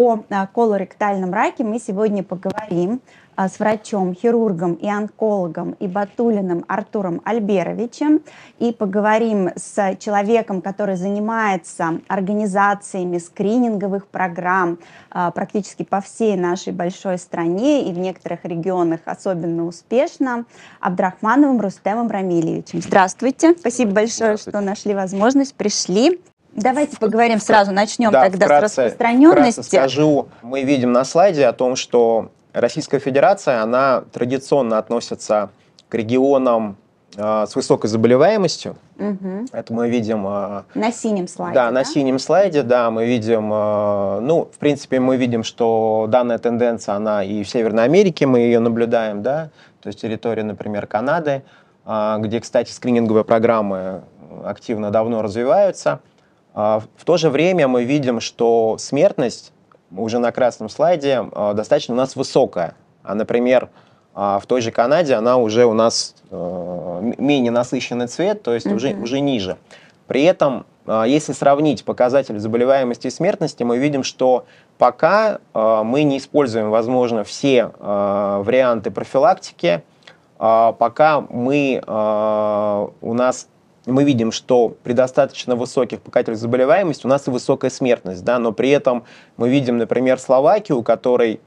о а, колоректальном раке мы сегодня поговорим а, с врачом, хирургом и онкологом и Артуром Альберовичем. И поговорим с человеком, который занимается организациями скрининговых программ а, практически по всей нашей большой стране и в некоторых регионах особенно успешно, Абдрахмановым Рустемом Рамильевичем. Здравствуйте. Спасибо большое, Здравствуйте. что нашли возможность, пришли. Давайте поговорим сразу, начнем да, тогда вкратце, с распространенности. Вкратце скажу, мы видим на слайде о том, что Российская Федерация, она традиционно относится к регионам э, с высокой заболеваемостью. Угу. Это мы видим... Э, на синем слайде. Да, да, на синем слайде, да, мы видим... Э, ну, в принципе, мы видим, что данная тенденция, она и в Северной Америке, мы ее наблюдаем, да, то есть территория, например, Канады, э, где, кстати, скрининговые программы активно давно развиваются. А в то же время мы видим, что смертность уже на красном слайде а, достаточно у нас высокая. А, например, а, в той же Канаде она уже у нас э, менее насыщенный цвет, то есть уже, уже ниже. При этом, если сравнить показатели заболеваемости и смертности, мы видим, что пока мы не используем, возможно, все варианты профилактики, пока мы, у нас мы видим, что при достаточно высоких показателях заболеваемости у нас и высокая смертность, да, но при этом мы видим, например, Словакию, у которой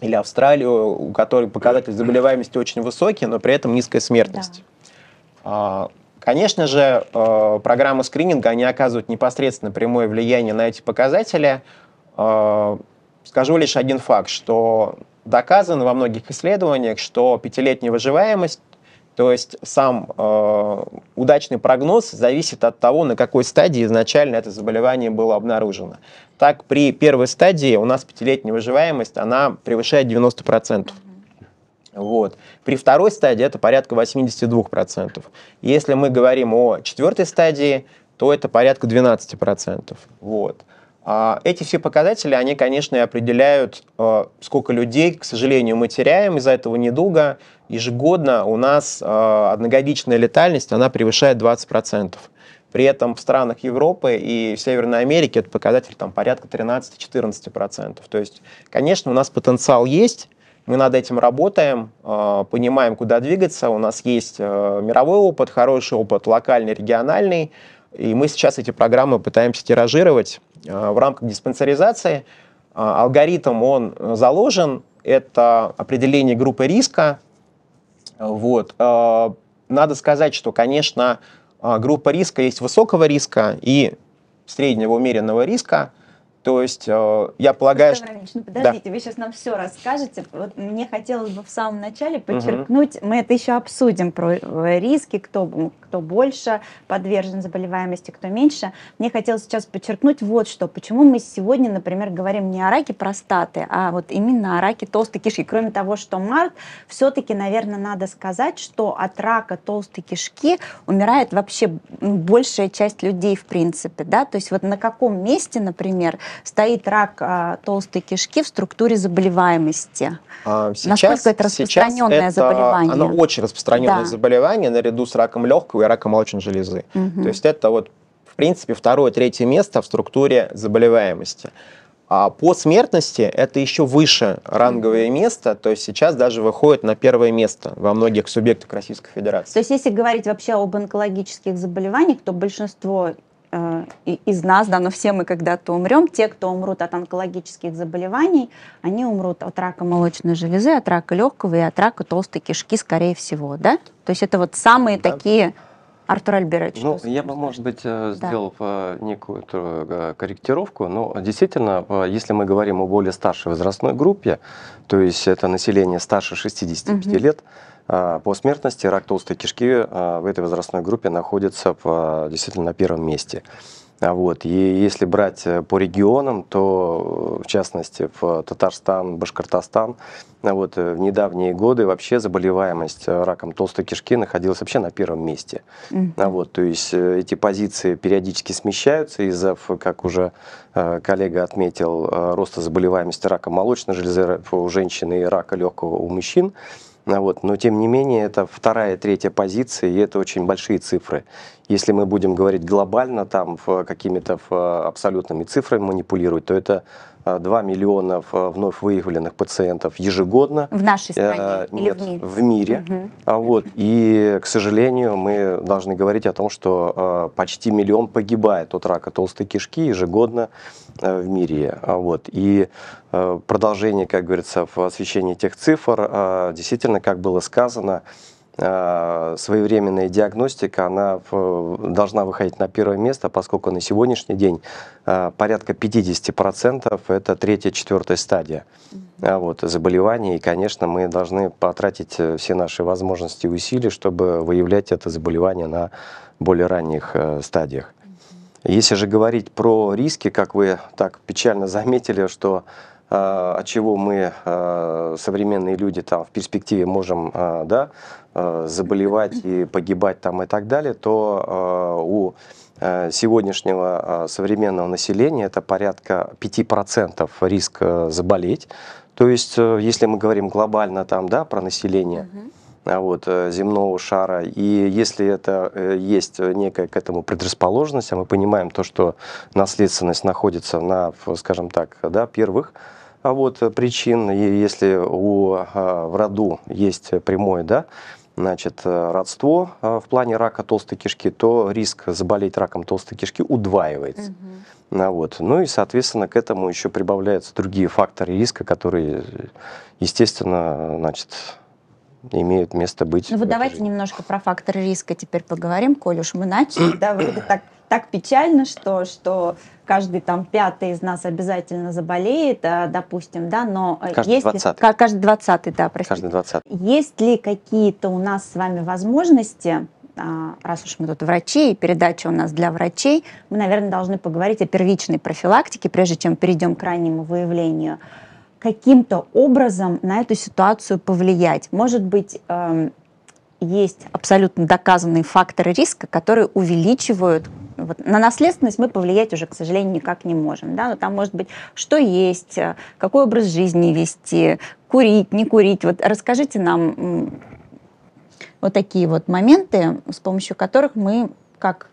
или Австралию, у которой показатель заболеваемости очень высокий, но при этом низкая смертность. Да. А, конечно же, э, программы скрининга, они оказывают непосредственно прямое влияние на эти показатели. А, скажу лишь один факт, что доказано во многих исследованиях, что пятилетняя выживаемость то есть сам э, удачный прогноз зависит от того, на какой стадии изначально это заболевание было обнаружено. Так, при первой стадии у нас пятилетняя выживаемость, она превышает 90%. Вот. При второй стадии это порядка 82%. Если мы говорим о четвертой стадии, то это порядка 12%. Вот. А, эти все показатели, они, конечно, и определяют, э, сколько людей, к сожалению, мы теряем из-за этого недуга. Ежегодно у нас э, одногодичная летальность, она превышает 20%. При этом в странах Европы и в Северной Америке этот показатель там, порядка 13-14%. То есть, конечно, у нас потенциал есть, мы над этим работаем, э, понимаем, куда двигаться. У нас есть мировой опыт, хороший опыт, локальный, региональный. И мы сейчас эти программы пытаемся тиражировать Э, в рамках диспансеризации э, алгоритм, он э, заложен, это определение группы риска. Вот. Надо сказать, что, конечно, группа риска есть высокого риска и среднего умеренного риска – то есть э, я полагаю, что... Ну, подождите, да. вы сейчас нам все расскажете. Вот мне хотелось бы в самом начале подчеркнуть, угу. мы это еще обсудим про э, риски, кто, кто больше подвержен заболеваемости, кто меньше. Мне хотелось сейчас подчеркнуть вот что. Почему мы сегодня, например, говорим не о раке простаты, а вот именно о раке толстой кишки. Кроме того, что март, все-таки, наверное, надо сказать, что от рака толстой кишки умирает вообще большая часть людей, в принципе. Да? То есть вот на каком месте, например, стоит рак а, толстой кишки в структуре заболеваемости. А, сейчас, Насколько это распространенное это, заболевание? Оно очень распространенное да. заболевание наряду с раком легкого и раком молочной железы. Угу. То есть это вот, в принципе, второе, третье место в структуре заболеваемости. А по смертности это еще выше ранговое место, то есть сейчас даже выходит на первое место во многих субъектах Российской Федерации. То есть если говорить вообще об онкологических заболеваниях, то большинство Э, из нас, да, но все мы когда-то умрем. Те, кто умрут от онкологических заболеваний, они умрут от рака молочной железы, от рака легкого и от рака толстой кишки, скорее всего, да? То есть это вот самые да. такие Артур Альберович. Ну, я бы, может быть, э, да. сделал некую э, корректировку, но действительно, э, если мы говорим о более старшей возрастной группе, то есть это население старше 65 угу. лет, по смертности рак толстой кишки в этой возрастной группе находится в, действительно на первом месте. А вот. И если брать э, по регионам, то э, в частности в Татарстан, Башкортостан, э, вот, в недавние годы вообще заболеваемость раком толстой кишки находилась вообще на первом месте. Mm-hmm. Вот, то есть эти позиции периодически смещаются из-за, как уже коллега отметил, роста заболеваемости рака молочной железы у женщин и рака легкого у мужчин. А вот. Но тем не менее, это вторая, третья позиция, и это очень большие цифры. Если мы будем говорить глобально, там какими-то абсолютными цифрами манипулировать, то это 2 э, миллиона э, вновь выявленных пациентов ежегодно. В нашей стране э, Нет, или в мире? в мире. Угу. А вот, и, к сожалению, мы должны говорить о том, что почти миллион погибает от рака толстой кишки ежегодно в мире. А вот, и продолжение, как говорится, в освещении тех цифр, действительно, как было сказано, Э, своевременная диагностика, она должна выходить на первое место, поскольку на сегодняшний день э, порядка 50% это третья-четвертая стадия а, вот, заболевания. И, конечно, мы должны потратить э, все наши возможности и усилия, чтобы выявлять это заболевание на более ранних стадиях. Если же говорить про риски, как вы так печально заметили, что а, от чего мы, а, современные люди, там в перспективе можем а, да, заболевать и погибать там и так далее, то у сегодняшнего современного населения это порядка 5% риск заболеть. То есть, э, если мы говорим глобально там, да, про население, угу. вот, э, земного шара, и если это э, есть некая к этому предрасположенность, а мы понимаем то, что наследственность находится на, скажем так, да, первых, а вот, э, причин, если у, а, в роду есть прямое, да, значит, э, родство э, в плане рака толстой кишки, то риск заболеть раком толстой кишки удваивается. Угу. вот. Ну и, соответственно, к этому еще прибавляются другие факторы риска, которые, естественно, значит, имеют место быть. Ну вот давайте жизни. немножко про факторы риска теперь поговорим, коль уж мы начали, да, вы так так печально, что, что каждый там пятый из нас обязательно заболеет, а, допустим, да, но... Э, каждый есть двадцатый. Ли, каждый двадцатый, да, простите. Каждый двадцатый. Есть ли какие-то у нас с вами возможности а, раз уж мы тут врачи, и передача у нас для врачей, мы, наверное, должны поговорить о первичной профилактике, прежде чем перейдем к раннему выявлению. Каким-то образом на эту ситуацию повлиять? Может быть, эм, есть абсолютно доказанные факторы риска, которые увеличивают вот. На наследственность мы повлиять уже, к сожалению, никак не можем. Да? Но там может быть, что есть, э, какой образ жизни вести, курить, не курить. Вот расскажите нам вот такие вот моменты, с помощью которых мы как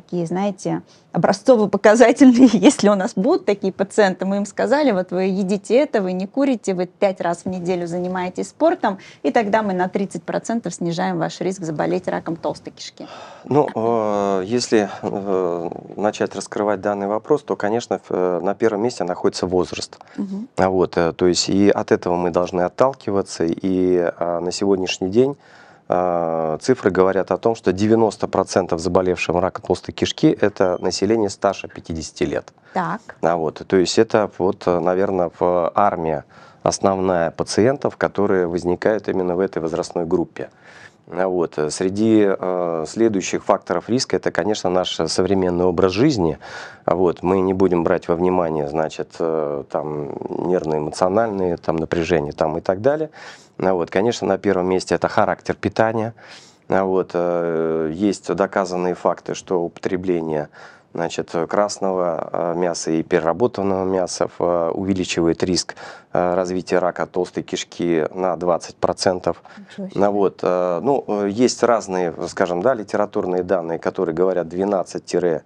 такие, знаете, образцово-показательные, если у нас будут такие пациенты, мы им сказали, вот вы едите это, вы не курите, вы пять раз в неделю занимаетесь спортом, и тогда мы на 30% снижаем ваш риск заболеть раком толстой кишки. Ну, э, если э, начать раскрывать данный вопрос, то, конечно, э, на первом месте находится возраст. Угу. Вот, то есть и от этого мы должны отталкиваться, и а, на сегодняшний день Э, цифры говорят о том, что 90% заболевших раком толстой кишки – это население старше 50 лет. Так. А вот, то есть это, вот, э, наверное, армия основная пациентов, которые возникают именно в этой возрастной группе. Вот. Среди э, следующих факторов риска это, конечно, наш современный образ жизни. Вот. Мы не будем брать во внимание значит, э, там, нервные, эмоциональные там, напряжения там, и так далее. Вот. Конечно, на первом месте это характер питания. Вот. Э, есть доказанные факты, что употребление значит, красного э, мяса и переработанного мяса э, увеличивает риск э, развития рака толстой кишки на 20%. Ну, вот, ну, есть разные, скажем, да, литературные данные, которые говорят 12-19,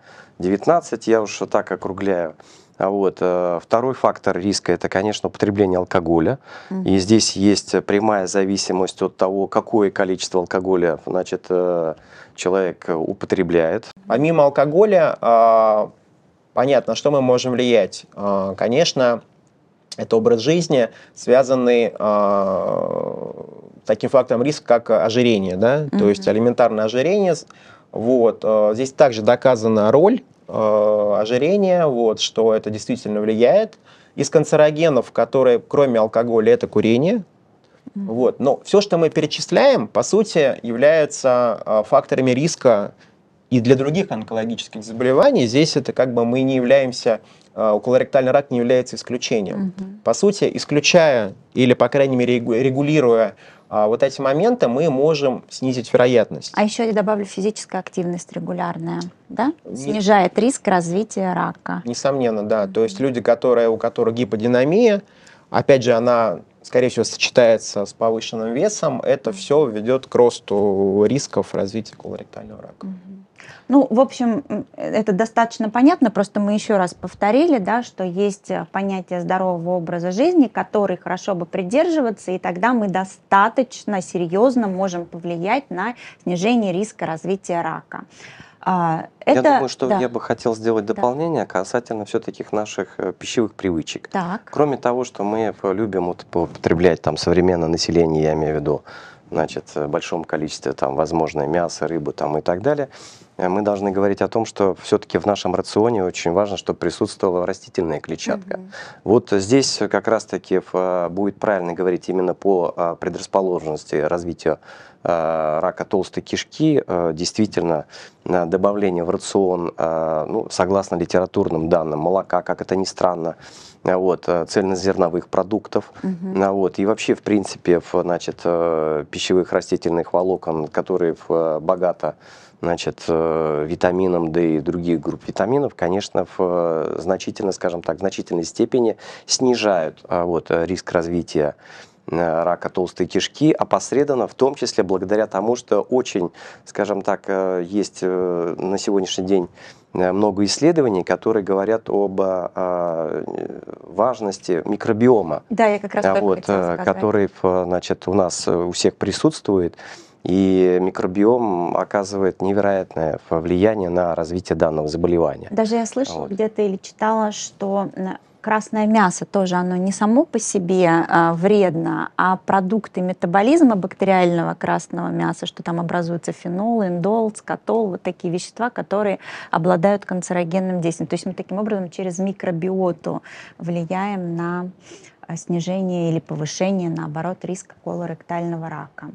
я уж так округляю. А Вот. Второй фактор риска – это, конечно, употребление алкоголя. Mm -hmm. И здесь есть прямая зависимость от того, какое количество алкоголя значит, человек употребляет. Помимо алкоголя, а, понятно, что мы можем влиять. А, конечно, это образ жизни, связанный а, таким фактором риска, как ожирение, да, mm-hmm. то есть элементарное ожирение. Вот. Здесь также доказана роль ожирения, вот, что это действительно влияет. Из канцерогенов, которые кроме алкоголя, это курение. Вот. Но все, что мы перечисляем, по сути, является факторами риска и для других онкологических заболеваний здесь это как бы мы не являемся, а, колоректальный рак не является исключением. Угу. По сути, исключая или, по крайней мере, регулируя а, вот эти моменты, мы можем снизить вероятность. А еще я добавлю физическая активность регулярная, да? Снижает не... риск развития рака. Несомненно, да. То есть люди, которые, у которых гиподинамия, опять же, она скорее всего, сочетается с повышенным весом, это все ведет к росту рисков развития колоректального рака. Ну, в общем, это достаточно понятно, просто мы еще раз повторили, да, что есть э, понятие здорового образа жизни, который хорошо бы придерживаться, и тогда мы достаточно серьезно можем повлиять на снижение риска развития рака. А, это, я думаю, что да. я бы хотел сделать дополнение да. касательно все-таки наших э, пищевых привычек. Так. Кроме того, что мы любим вот употреблять там современное население, я имею в виду, значит, в э, большом количестве там, возможно, мясо, рыбу там, и так далее, э, мы должны говорить о том, что все-таки в нашем рационе очень важно, чтобы присутствовала растительная клетчатка. Угу. Вот здесь как раз-таки будет правильно говорить именно по предрасположенности развития Э, рака толстой кишки, э, действительно, добавление в рацион, э, ну, согласно литературным данным, молока, как это ни странно, вот, цельнозерновых продуктов, угу. вот, и вообще, в принципе, в, значит, пищевых растительных волокон, которые богато значит, витамином D и других групп витаминов, конечно, в значительно, скажем так, значительной степени снижают вот, риск развития Э, рака толстой кишки, опосредованно в том числе благодаря тому, что очень, скажем так, э, есть э, на сегодняшний день много исследований, которые говорят об важности микробиома. Да, я как раз а вот, который, значит, у нас у всех присутствует. И микробиом оказывает невероятное влияние на развитие данного заболевания. Даже я слышала вот. где-то или читала, что красное мясо тоже, оно не само по себе э, вредно, а продукты метаболизма бактериального красного мяса, что там образуются фенол, индол, скотол, вот такие вещества, которые обладают канцерогенным действием. То есть мы таким образом через микробиоту влияем на а, снижение или повышение, наоборот, риска колоректального рака.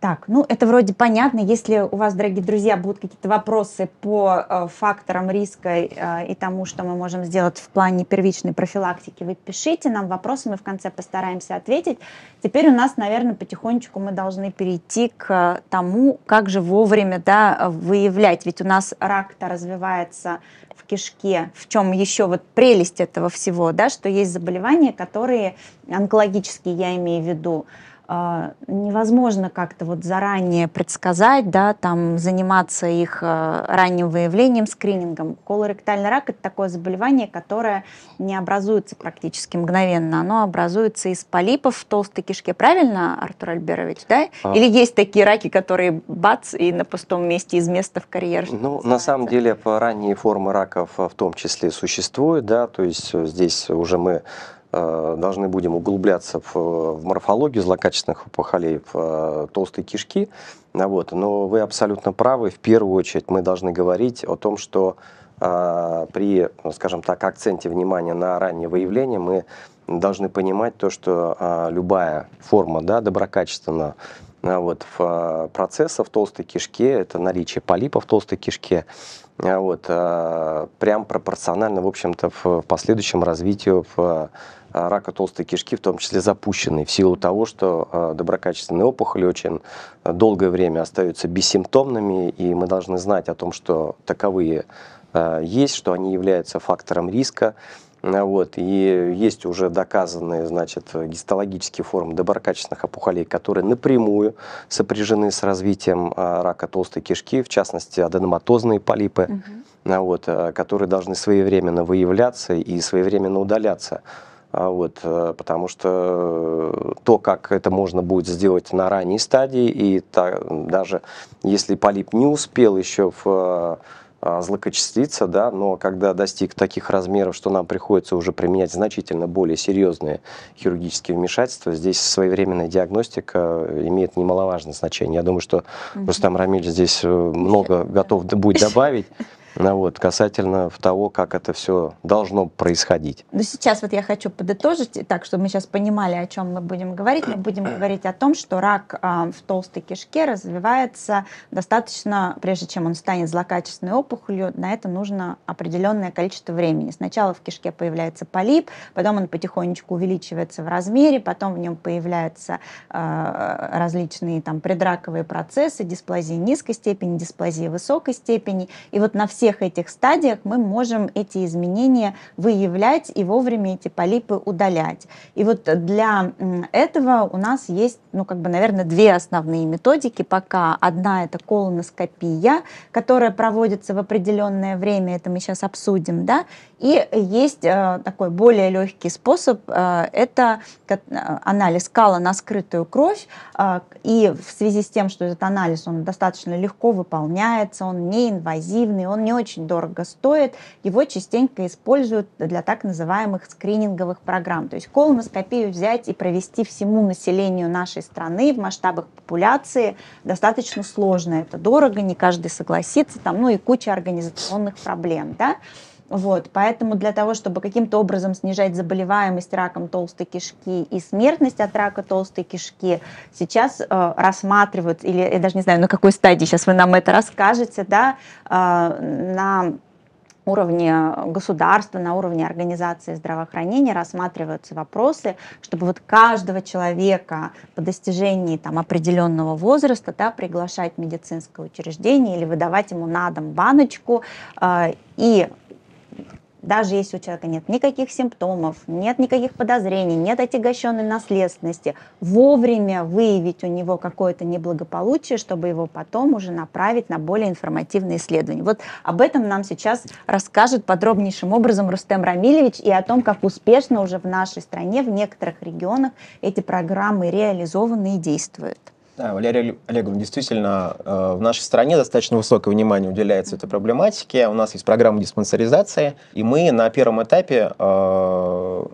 Так, ну это вроде понятно. Если у вас, дорогие друзья, будут какие-то вопросы по э, факторам риска э, и тому, что мы можем сделать в плане первичной профилактики, вы пишите нам вопросы, мы в конце постараемся ответить. Теперь у нас, наверное, потихонечку мы должны перейти к тому, как же вовремя да, выявлять. Ведь у нас рак-то развивается в кишке. В чем еще вот прелесть этого всего, да, что есть заболевания, которые онкологические, я имею в виду, а, невозможно как-то вот заранее предсказать, да, там заниматься их а, ранним выявлением, скринингом. Колоректальный рак – это такое заболевание, которое не образуется практически мгновенно. Оно образуется из полипов в толстой кишке. Правильно, Артур Альберович, да? А... Или есть такие раки, которые бац, и на пустом месте из места в карьер? Ну, называется? на самом деле, ранние формы раков а, в том числе существуют, да, то есть э, здесь уже мы Э, должны будем углубляться в, в морфологию злокачественных опухолей, в э, толстые кишки. Вот. Но вы абсолютно правы. В первую очередь мы должны говорить о том, что э, при, ну, скажем так, акценте внимания на раннее выявление мы должны понимать то, что любая форма да, доброкачественного вот, в процесса в толстой кишке, это наличие полипа в толстой кишке, вот, прям пропорционально, в общем-то, в последующем развитию а, рака толстой кишки, в том числе запущенный, в силу того, что а, доброкачественные опухоли очень а, долгое время остаются бессимптомными, и мы должны знать о том, что таковые есть, что они являются фактором риска, вот, и есть уже доказанные значит, гистологические формы доброкачественных опухолей, которые напрямую сопряжены с развитием рака толстой кишки, в частности, аденоматозные полипы, угу. вот, которые должны своевременно выявляться и своевременно удаляться. А вот, э, потому что э, то, как это можно будет сделать на ранней стадии, и та, даже если полип не успел еще в э, злокочастица, да, но когда достиг таких размеров, что нам приходится уже применять значительно более серьезные хирургические вмешательства, здесь своевременная диагностика имеет немаловажное значение. Я думаю, что Рустам Рамиль здесь много готов будет добавить. Ну вот, касательно того, как это все должно происходить. Ну сейчас вот я хочу подытожить, так, чтобы мы сейчас понимали, о чем мы будем говорить. Мы будем говорить о том, что рак э, в толстой кишке развивается достаточно, прежде чем он станет злокачественной опухолью, на это нужно определенное количество времени. Сначала в кишке появляется полип, потом он потихонечку увеличивается в размере, потом в нем появляются э, различные там предраковые процессы, дисплазии низкой степени, дисплазии высокой степени. И вот на все всех этих стадиях мы можем эти изменения выявлять и вовремя эти полипы удалять. И вот для этого у нас есть, ну, как бы, наверное, две основные методики пока. Одна – это колоноскопия, которая проводится в определенное время, это мы сейчас обсудим, да, и есть э, такой более легкий способ, э, это э, анализ кала на скрытую кровь, э, и в связи с тем, что этот анализ, он достаточно легко выполняется, он неинвазивный, он не очень дорого стоит. Его частенько используют для так называемых скрининговых программ. То есть колоноскопию взять и провести всему населению нашей страны в масштабах популяции достаточно сложно. Это дорого, не каждый согласится, там, ну и куча организационных проблем. Да? Вот, поэтому для того, чтобы каким-то образом снижать заболеваемость раком толстой кишки и смертность от рака толстой кишки, сейчас э, рассматривают, или я даже не знаю, на какой стадии сейчас вы нам это расскажете, да, э, на уровне государства, на уровне организации здравоохранения рассматриваются вопросы, чтобы вот каждого человека по достижении там, определенного возраста да, приглашать в медицинское учреждение или выдавать ему на дом баночку э, и даже если у человека нет никаких симптомов, нет никаких подозрений, нет отягощенной наследственности, вовремя выявить у него какое-то неблагополучие, чтобы его потом уже направить на более информативные исследования. Вот об этом нам сейчас расскажет подробнейшим образом Рустем Рамилевич и о том, как успешно уже в нашей стране, в некоторых регионах эти программы реализованы и действуют. Да, Валерия Олеговна, действительно, э, в нашей стране достаточно высокое внимание уделяется этой проблематике. У нас есть программа диспансеризации, и мы на первом этапе, э,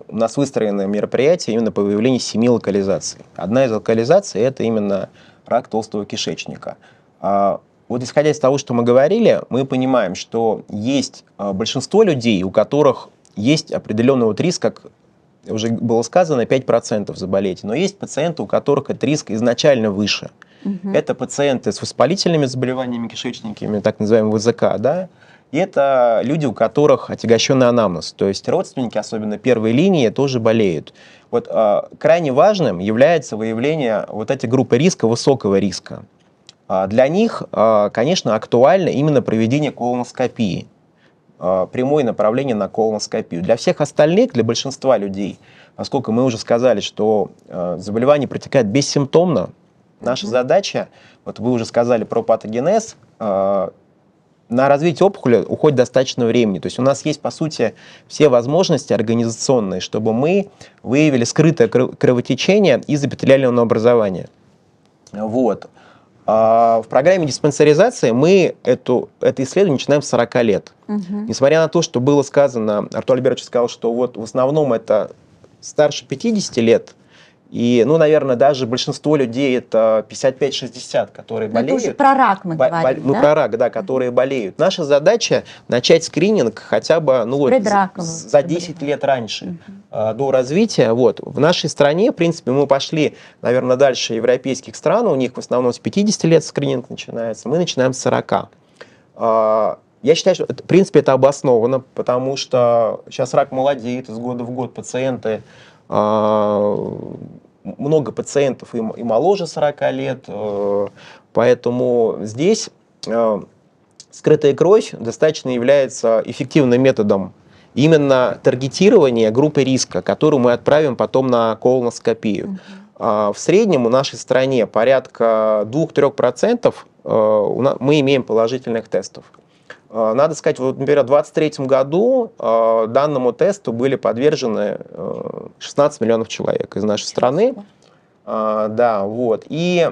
у нас выстроены мероприятия именно по выявлению семи локализаций. Одна из локализаций – это именно рак толстого кишечника. А вот исходя из того, что мы говорили, мы понимаем, что есть э, большинство людей, у которых есть определенный вот риск как уже было сказано, 5% заболеть. Но есть пациенты, у которых этот риск изначально выше. Угу. Это пациенты с воспалительными заболеваниями кишечниками, так называемые ВЗК, да, и это люди, у которых отягощенный анамнез. То есть родственники, особенно первой линии, тоже болеют. Вот э, крайне важным является выявление вот этой группы риска, высокого риска. Э, для них, э, конечно, актуально именно проведение колоноскопии. Э, прямое направление на колоноскопию. Для всех остальных, для большинства людей, поскольку мы уже сказали, что э, заболевание протекает бессимптомно, наша задача, вот вы уже сказали про патогенез, э, на развитие опухоли уходит достаточно времени. То есть у нас есть, по сути, все возможности организационные, чтобы мы выявили скрытое кровотечение из эпителиального образования. Вот. А, в программе диспансеризации мы эту, это исследование начинаем с 40 лет. Угу. Несмотря на то, что было сказано, Артур Альбертович сказал, что вот в основном это старше 50 лет, и, ну, наверное, даже большинство людей это 55-60, которые Но ну, болеют. Это уже про рак мы Бо- говорим, бо- ну, да? Мы про рак, да, которые болеют. Наша задача начать скрининг хотя бы ну, вот, за 10 лет раньше угу. до развития. Вот. В нашей стране, в принципе, мы пошли, наверное, дальше европейских стран. У них в основном с 50 лет скрининг начинается. Мы начинаем с 40. А, я считаю, что, в принципе, это обосновано, потому что сейчас рак молодеет, из года в год пациенты а, много пациентов и, и моложе 40 лет, э, поэтому здесь э, скрытая кровь достаточно является эффективным методом именно таргетирования группы риска, которую мы отправим потом на колоноскопию. А, в среднем у нашей стране порядка 2-3% э, мы имеем положительных тестов. А, надо сказать, вот, например, в 2023 году а, данному тесту были подвержены 16 э, миллионов человек из нашей страны. А, да, вот. И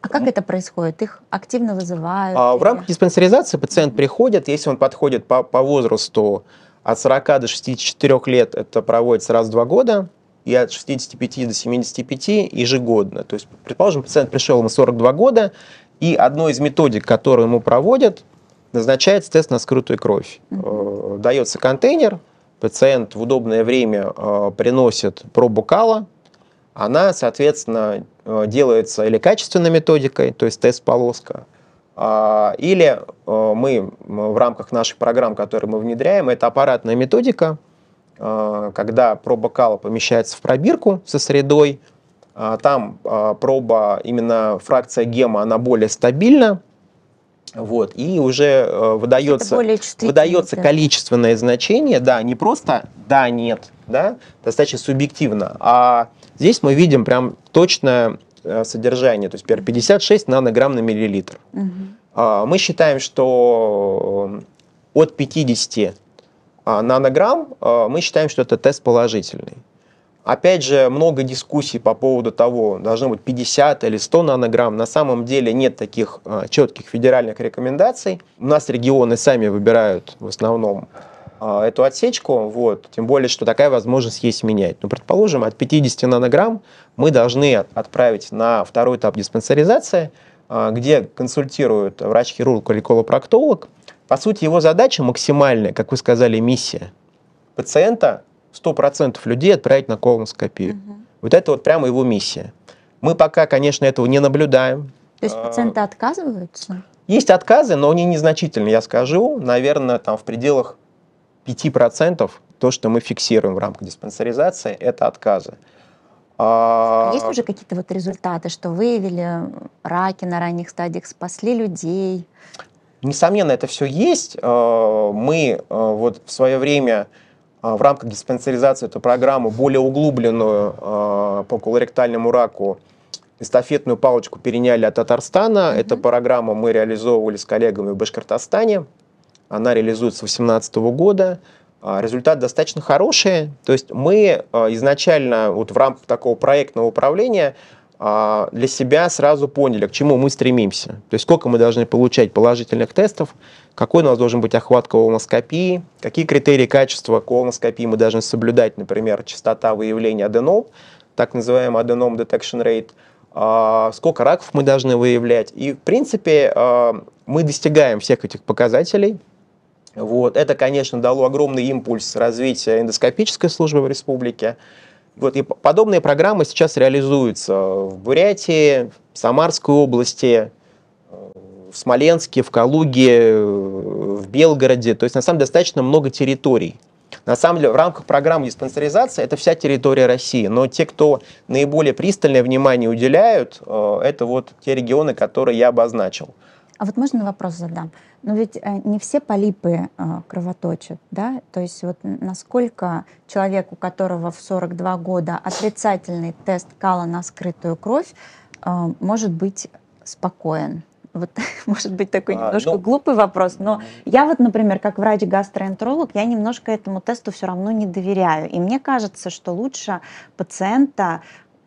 а как это происходит? Их активно вызывают? А, В рамках диспансеризации пациент приходит, если он подходит по, по возрасту от 40 до 64 лет, это проводится раз в два года, и от 65 до 75 ежегодно. То есть, предположим, пациент пришел ему 42 года, и одной из методик, которую ему проводят, назначается тест на скрытую кровь. Э, Дается контейнер, пациент в удобное время э, приносит пробу кала, она, соответственно, э, делается или качественной методикой, то есть тест-полоска, а, или мы в рамках наших программ, которые мы внедряем, это аппаратная методика, когда проба кала помещается в пробирку со средой, а там проба, именно фракция гема, она более стабильна, вот, и уже э, выдается, выдается количественное значение, да, не просто да, нет, да, достаточно субъективно, а здесь мы видим прям точное э, содержание, то есть 56 нанограмм на миллилитр. Угу. Э, мы считаем, что э, от 50 а, нанограмм э, мы считаем, что это тест положительный. Опять же, много дискуссий по поводу того, должно быть 50 или 100 нанограмм. На самом деле нет таких а, четких федеральных рекомендаций. У нас регионы сами выбирают в основном а, эту отсечку, вот, тем более, что такая возможность есть менять. Но ну, предположим, от 50 нанограмм мы должны отправить на второй этап диспансеризации, а, где консультируют врач-хирург или колопроктолог. По сути, его задача максимальная, как вы сказали, миссия пациента 100% людей отправить на колоноскопию. Угу. Вот это вот прямо его миссия. Мы пока, конечно, этого не наблюдаем. То есть а, пациенты а, отказываются? Есть отказы, но они незначительные, я скажу. Наверное, там в пределах 5% то, что мы фиксируем в рамках диспансеризации, это отказы. А... Есть уже какие-то вот результаты, что выявили раки на ранних стадиях, спасли людей? Несомненно, это все есть. А, мы а, вот в свое время а, в рамках диспансеризации эту программу более углубленную а, по колоректальному раку эстафетную палочку переняли от Татарстана. Mm-hmm. Эта программа мы реализовывали с коллегами в Башкортостане. Она реализуется с 2018 года. А, результат достаточно хороший. То есть мы изначально вот в рамках такого проектного управления а, для себя сразу поняли, к чему мы стремимся. То есть сколько мы должны получать положительных тестов, какой у нас должен быть охват колоноскопии, какие критерии качества колоноскопии мы должны соблюдать, например, частота выявления аденом, так называемый аденом detection rate, а, сколько раков мы должны выявлять. И, в принципе, а, мы достигаем всех этих показателей. Вот. Это, конечно, дало огромный импульс развития эндоскопической службы в республике. Вот, и подобные программы сейчас реализуются в Бурятии, в Самарской области, э, в Смоленске, в Калуге, э, в Белгороде. То есть, на самом деле, достаточно много территорий. На самом деле, в рамках программы диспансеризации это вся территория России. Но те, кто наиболее пристальное внимание уделяют, э, это вот те регионы, которые я обозначил. А вот можно вопрос задам? Но ну, ведь э, не все полипы э, кровоточат, да? То есть вот насколько человек, у которого в 42 года отрицательный тест кала на скрытую кровь, э, может быть спокоен? вот может быть такой а, немножко а, ну, глупый вопрос, но я вот, например, как врач-гастроэнтеролог, я немножко этому тесту все равно не доверяю. И мне кажется, что лучше пациента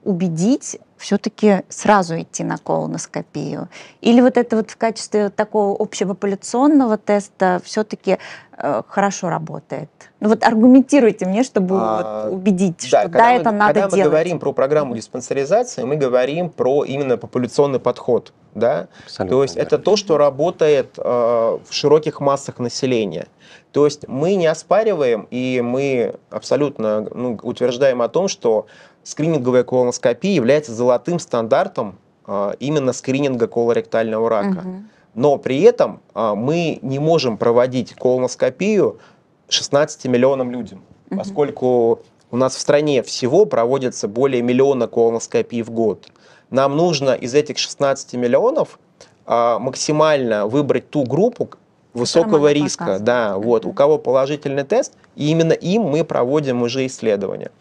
убедить все-таки сразу идти на колоноскопию? Или вот это вот в качестве такого общепопуляционного теста все-таки э, хорошо работает? Ну вот аргументируйте мне, чтобы а, вот убедить, да, что да, мы, это надо когда делать. Когда мы говорим про программу диспансеризации, мы говорим про именно популяционный подход. Да? то есть это то, что работает э, в широких массах населения. То есть мы не оспариваем и мы абсолютно ну, утверждаем о том, что скрининговая колоноскопия является золотым стандартом а, именно скрининга колоректального рака. Угу. Но при этом а, мы не можем проводить колоноскопию 16 миллионам людям, угу. поскольку у нас в стране всего проводится более миллиона колоноскопий в год. Нам нужно из этих 16 миллионов а, максимально выбрать ту группу высокого риска, показывает. да, вот, у кого положительный тест, и именно им мы проводим уже исследования.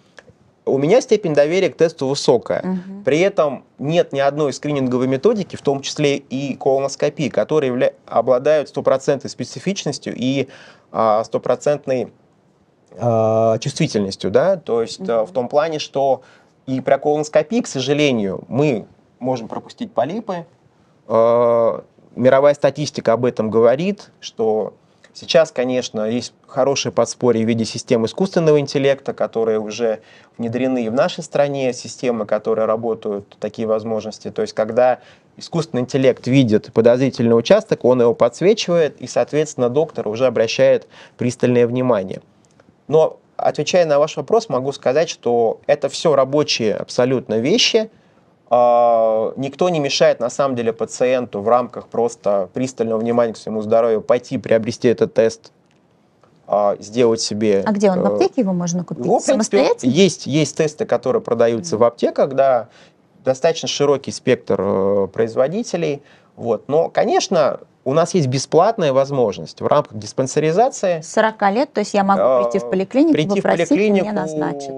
У меня степень доверия к тесту высокая. Угу. При этом нет ни одной скрининговой методики, в том числе и колоноскопии, которые явля... обладают стопроцентной специфичностью и а, стопроцентной а, чувствительностью. Да? То есть угу. в том плане, что и про колоноскопии, к сожалению, мы можем пропустить полипы. А, мировая статистика об этом говорит, что Сейчас, конечно, есть хорошие подспорье в виде систем искусственного интеллекта, которые уже внедрены и в нашей стране, системы, которые работают, такие возможности. То есть, когда искусственный интеллект видит подозрительный участок, он его подсвечивает, и, соответственно, доктор уже обращает пристальное внимание. Но, отвечая на ваш вопрос, могу сказать, что это все рабочие абсолютно вещи – а, никто не мешает на самом деле пациенту в рамках просто пристального внимания к своему здоровью пойти приобрести этот тест, а, сделать себе. А где он в э, аптеке его можно купить? Его, Самостоятельно? Есть есть тесты, которые продаются в аптеках, да, достаточно широкий спектр э, производителей, вот. Но, конечно, у нас есть бесплатная возможность в рамках диспансеризации. 40 лет, то есть я могу а, прийти в поликлинику, прийти попросить, в поликлинику, мне назначат.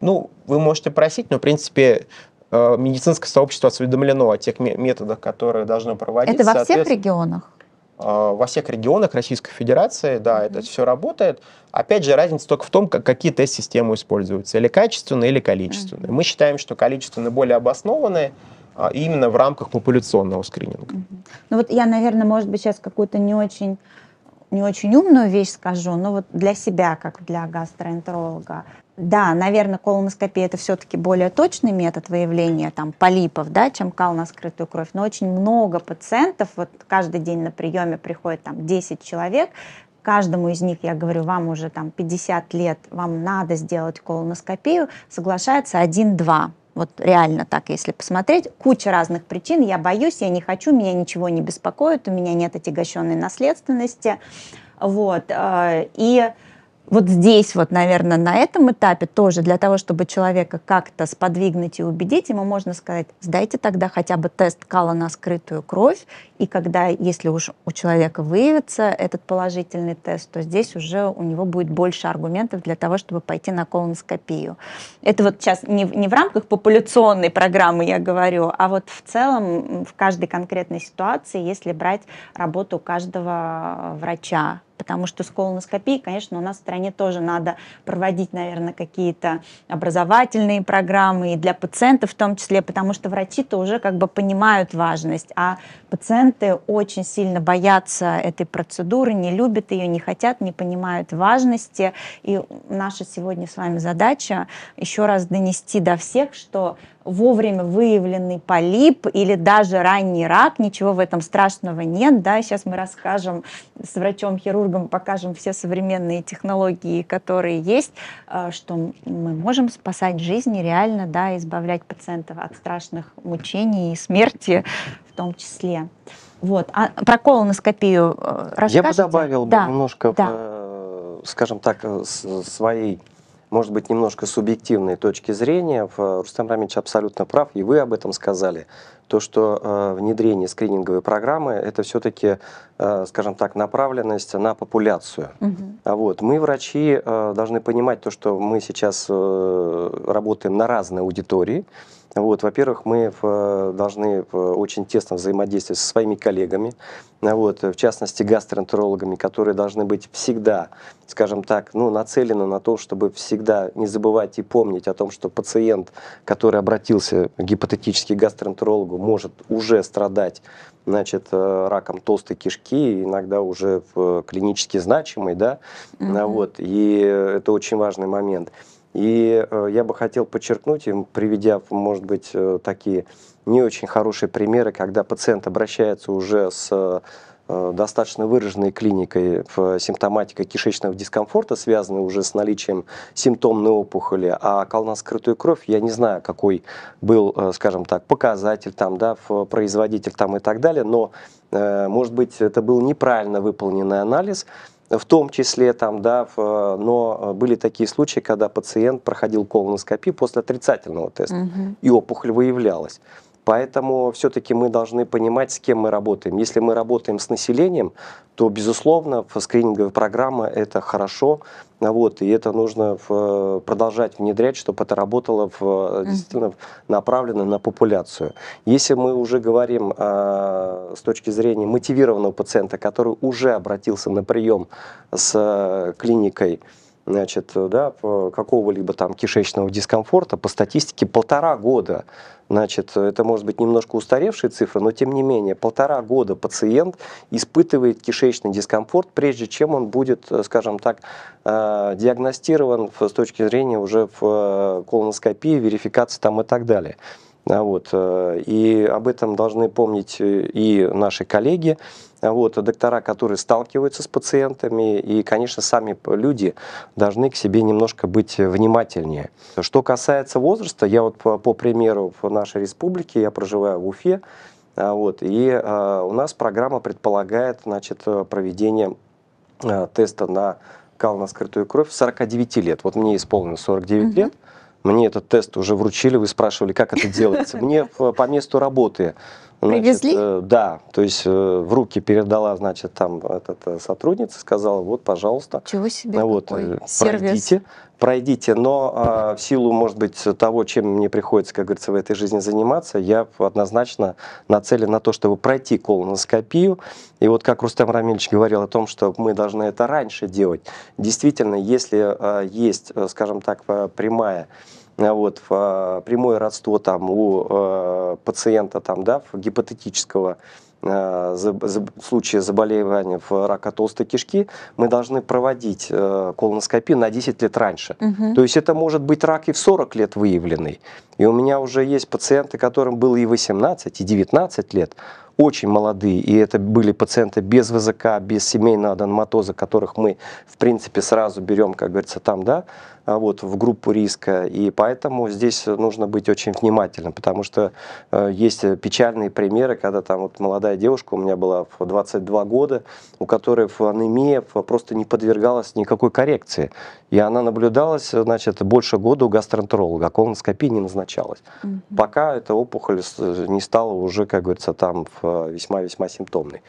Ну, вы можете просить, но, в принципе, Э, медицинское сообщество осведомлено о тех методах, которые должны проводиться. Это во всех регионах? Э, во всех регионах Российской Федерации, да, mm-hmm. это все работает. Опять же, разница только в том, как, какие тест-системы используются, или качественные, или количественные. Mm-hmm. Мы считаем, что количественные более обоснованные, э, именно в рамках популяционного скрининга. Mm-hmm. Ну вот я, наверное, может быть, сейчас какую-то не очень не очень умную вещь скажу, но вот для себя, как для гастроэнтеролога, да, наверное, колоноскопия это все-таки более точный метод выявления там, полипов, да, чем кал на скрытую кровь. Но очень много пациентов, вот каждый день на приеме приходит там 10 человек, каждому из них, я говорю, вам уже там 50 лет, вам надо сделать колоноскопию, соглашается 1-2. Вот реально так, если посмотреть. Куча разных причин. Я боюсь, я не хочу, меня ничего не беспокоит, у меня нет отягощенной наследственности. Вот. Э, и вот здесь вот, наверное, на этом этапе тоже для того, чтобы человека как-то сподвигнуть и убедить, ему можно сказать, сдайте тогда хотя бы тест кала на скрытую кровь, и когда, если уж у человека выявится этот положительный тест, то здесь уже у него будет больше аргументов для того, чтобы пойти на колоноскопию. Это вот сейчас не, не в рамках популяционной программы я говорю, а вот в целом в каждой конкретной ситуации, если брать работу каждого а, врача, потому что с колоноскопией, конечно, у нас в стране тоже надо проводить, наверное, какие-то образовательные программы и для пациентов в том числе, потому что врачи-то уже как бы понимают важность, а пациенты очень сильно боятся этой процедуры, не любят ее, не хотят, не понимают важности. И наша сегодня с вами задача еще раз донести до всех, что вовремя выявленный полип или даже ранний рак, ничего в этом страшного нет, да, сейчас мы расскажем с врачом-хирургом, покажем все современные технологии, которые есть, э, что мы можем спасать жизни реально, да, избавлять пациентов от страшных мучений и смерти в том числе. Вот. А про колоноскопию расскажете? Э, Я бы добавил да. немножко, да. Э, скажем так, своей может быть, немножко субъективной точки зрения. Э, Рустам Рамич абсолютно прав, и вы об этом сказали. То, что э, внедрение скрининговой программы, это все-таки, э, скажем так, направленность на популяцию. Угу. Вот. Мы, врачи, должны понимать то, что мы сейчас работаем на разные аудитории. Вот, во-первых, мы э, должны э, очень тесно взаимодействовать со своими коллегами, э, вот, в частности гастроэнтерологами, которые должны быть всегда, скажем так, ну, нацелены на то, чтобы всегда не забывать и помнить о том, что пациент, который обратился гипотетически к гастроэнтерологу, может уже страдать значит, раком толстой кишки, иногда уже клинически значимый, да, mm-hmm. вот, и это очень важный момент. И э, я бы хотел подчеркнуть, приведя, может быть, э, такие не очень хорошие примеры, когда пациент обращается уже с э, достаточно выраженной клиникой симптоматика кишечного дискомфорта, связанной уже с наличием симптомной опухоли, а колна кровь, я не знаю, какой был, скажем так, показатель, там, да, производитель там, и так далее, но, может быть, это был неправильно выполненный анализ, в том числе там, да, в, э, но э, были такие случаи, когда пациент проходил колоноскопию после отрицательного теста, угу. и опухоль выявлялась. Поэтому все-таки мы должны понимать, с кем мы работаем. Если мы работаем с населением, то, безусловно, скрининговая программа – это хорошо, вот, и это нужно продолжать внедрять, чтобы это работало в, действительно направлено на популяцию. Если мы уже говорим а, с точки зрения мотивированного пациента, который уже обратился на прием с э, клиникой, значит, да, какого-либо там кишечного дискомфорта, по статистике полтора года, значит, это может быть немножко устаревшая цифра, но тем не менее, полтора года пациент испытывает кишечный дискомфорт, прежде чем он будет, э, скажем так, э, диагностирован с точки зрения уже в э, колоноскопии, верификации там и так далее. А вот. И об этом должны помнить и наши коллеги, вот, а доктора, которые сталкиваются с пациентами, и, конечно, сами люди должны к себе немножко быть внимательнее. Что касается возраста, я вот по, по примеру в нашей республике, я проживаю в Уфе, а, вот, и э, у нас программа предполагает значит, э, проведение э, теста на кал на скрытую кровь 49 лет. Вот мне исполнилось 49 угу. лет, мне этот тест уже вручили, вы спрашивали, как это делается. Мне по месту работы Привезли? Значит, э, да, то есть э, в руки передала, значит, там этот э, сотрудница, сказала, вот, пожалуйста. Чего себе, вот, какой пройдите, сервис. Пройдите, но э, в силу, может быть, того, чем мне приходится, как говорится, в этой жизни заниматься, я однозначно нацелен на то, чтобы пройти колоноскопию. И вот как Рустам Рамильевич говорил о том, что мы должны это раньше делать. Действительно, если э, есть, скажем так, прямая а вот, в а, прямое родство там, у а, пациента там, да, в гипотетического случае заболевания в рака толстой кишки, мы должны проводить э, колоноскопию на 10 лет раньше. Угу. То есть это может быть рак и в 40 лет выявленный. И у меня уже есть пациенты, которым было и 18, и 19 лет, очень молодые, и это были пациенты без ВЗК, без семейного донматоза, которых мы, в принципе, сразу берем, как говорится, там, да, а вот, в группу риска, и поэтому здесь нужно быть очень внимательным, потому что э, есть печальные примеры, когда там вот молодая девушка у меня была в 22 года, у которой анемия просто не подвергалась никакой коррекции, и она наблюдалась, значит, больше года у гастроэнтеролога, а колоноскопии не назначалась назначалось. Угу. Пока эта опухоль э, не стала уже, как говорится, там весьма-весьма э, симптомной.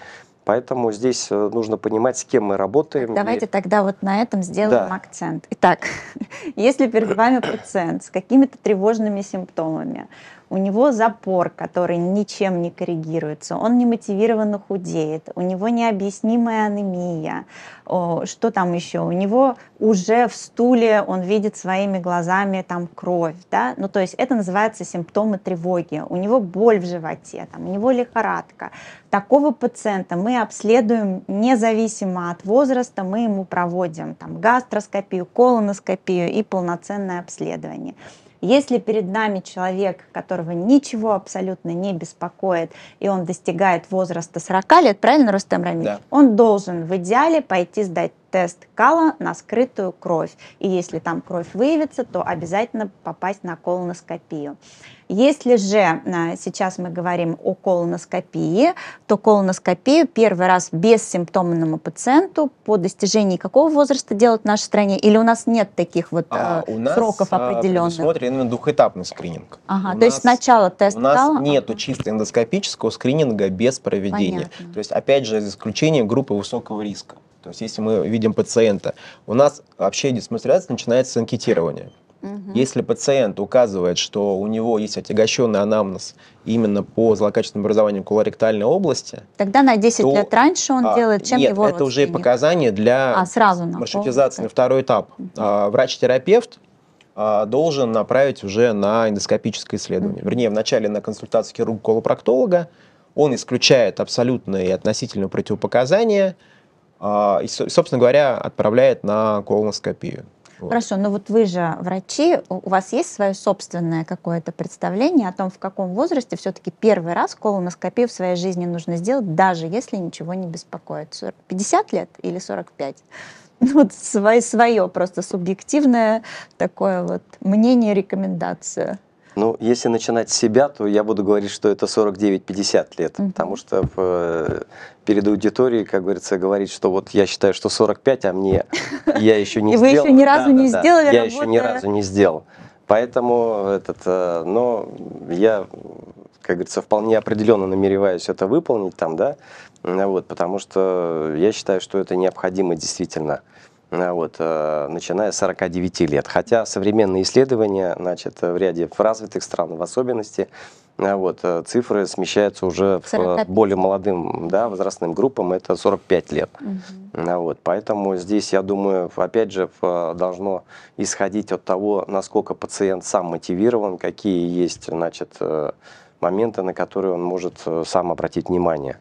Поэтому здесь э, нужно понимать, с кем мы работаем. Давайте и... тогда вот на этом сделаем да. акцент. Итак, если перед вами пациент с какими-то тревожными симптомами, у него запор, который ничем не коррегируется, он не мотивированно худеет, у него необъяснимая анемия, что там еще, у него уже в стуле он видит своими глазами там кровь, да, ну то есть это называется симптомы тревоги, у него боль в животе, там, у него лихорадка. Такого пациента мы обследуем независимо от возраста, мы ему проводим там гастроскопию, колоноскопию и полноценное обследование. Если перед нами человек, которого ничего абсолютно не беспокоит, и он достигает возраста 40 лет, правильно, Рустем Рамиль? Да. Он должен в идеале пойти сдать тест кала на скрытую кровь. И если там кровь выявится, то обязательно попасть на колоноскопию. Если же а, сейчас мы говорим о колоноскопии, то колоноскопию первый раз бессимптомному пациенту по достижении какого возраста делать в нашей стране? Или у нас нет таких вот а, э, у нас, сроков а, определенных? Смотри, именно двухэтапный скрининг. Ага, у то нас, есть сначала тест У нас стал, нету ага. чисто эндоскопического скрининга без проведения. Понятно. То есть, опять же, за исключением группы высокого риска. То есть, если мы видим пациента, у нас вообще дисматериализация начинается с анкетирования. Угу. Если пациент указывает, что у него есть отягощенный анамнез именно по злокачественному образованию колоректальной области, тогда на 10 то, лет раньше он а, делает, чем нет, его это уже показания для а, сразу на маршрутизации на второй этап. Угу. А, врач-терапевт а, должен направить уже на эндоскопическое исследование. Угу. Вернее, вначале на консультацию хирурга-колопроктолога. Он исключает абсолютные и относительные противопоказания а, и, собственно говоря, отправляет на колоноскопию. Вот. Хорошо, но вот вы же врачи, у вас есть свое собственное какое-то представление о том, в каком возрасте все-таки первый раз колоноскопию в своей жизни нужно сделать, даже если ничего не беспокоит? 50 лет или 45? Ну, вот свое, свое просто субъективное такое вот мнение, рекомендация. Ну, если начинать с себя, то я буду говорить, что это 49-50 лет, mm-hmm. потому что в э, перед аудиторией, как говорится, говорить, что вот я считаю, что 45, а мне я еще не сделал. И вы еще ни разу не сделали Я еще ни разу не сделал. Поэтому этот, э, но я, как говорится, вполне определенно намереваюсь это выполнить там, да, э, вот, потому что я считаю, что это необходимо действительно э, вот, начиная с 49 лет. Хотя современные исследования значит, в ряде развитых стран в особенности а вот, э, цифры смещаются уже 45. Э, к более молодым да, возрастным группам, это 45 лет. Угу. Вот, поэтому здесь, я думаю, опять же, должно исходить от того, насколько пациент сам мотивирован, какие есть значит, э, моменты, на которые он может сам обратить внимание.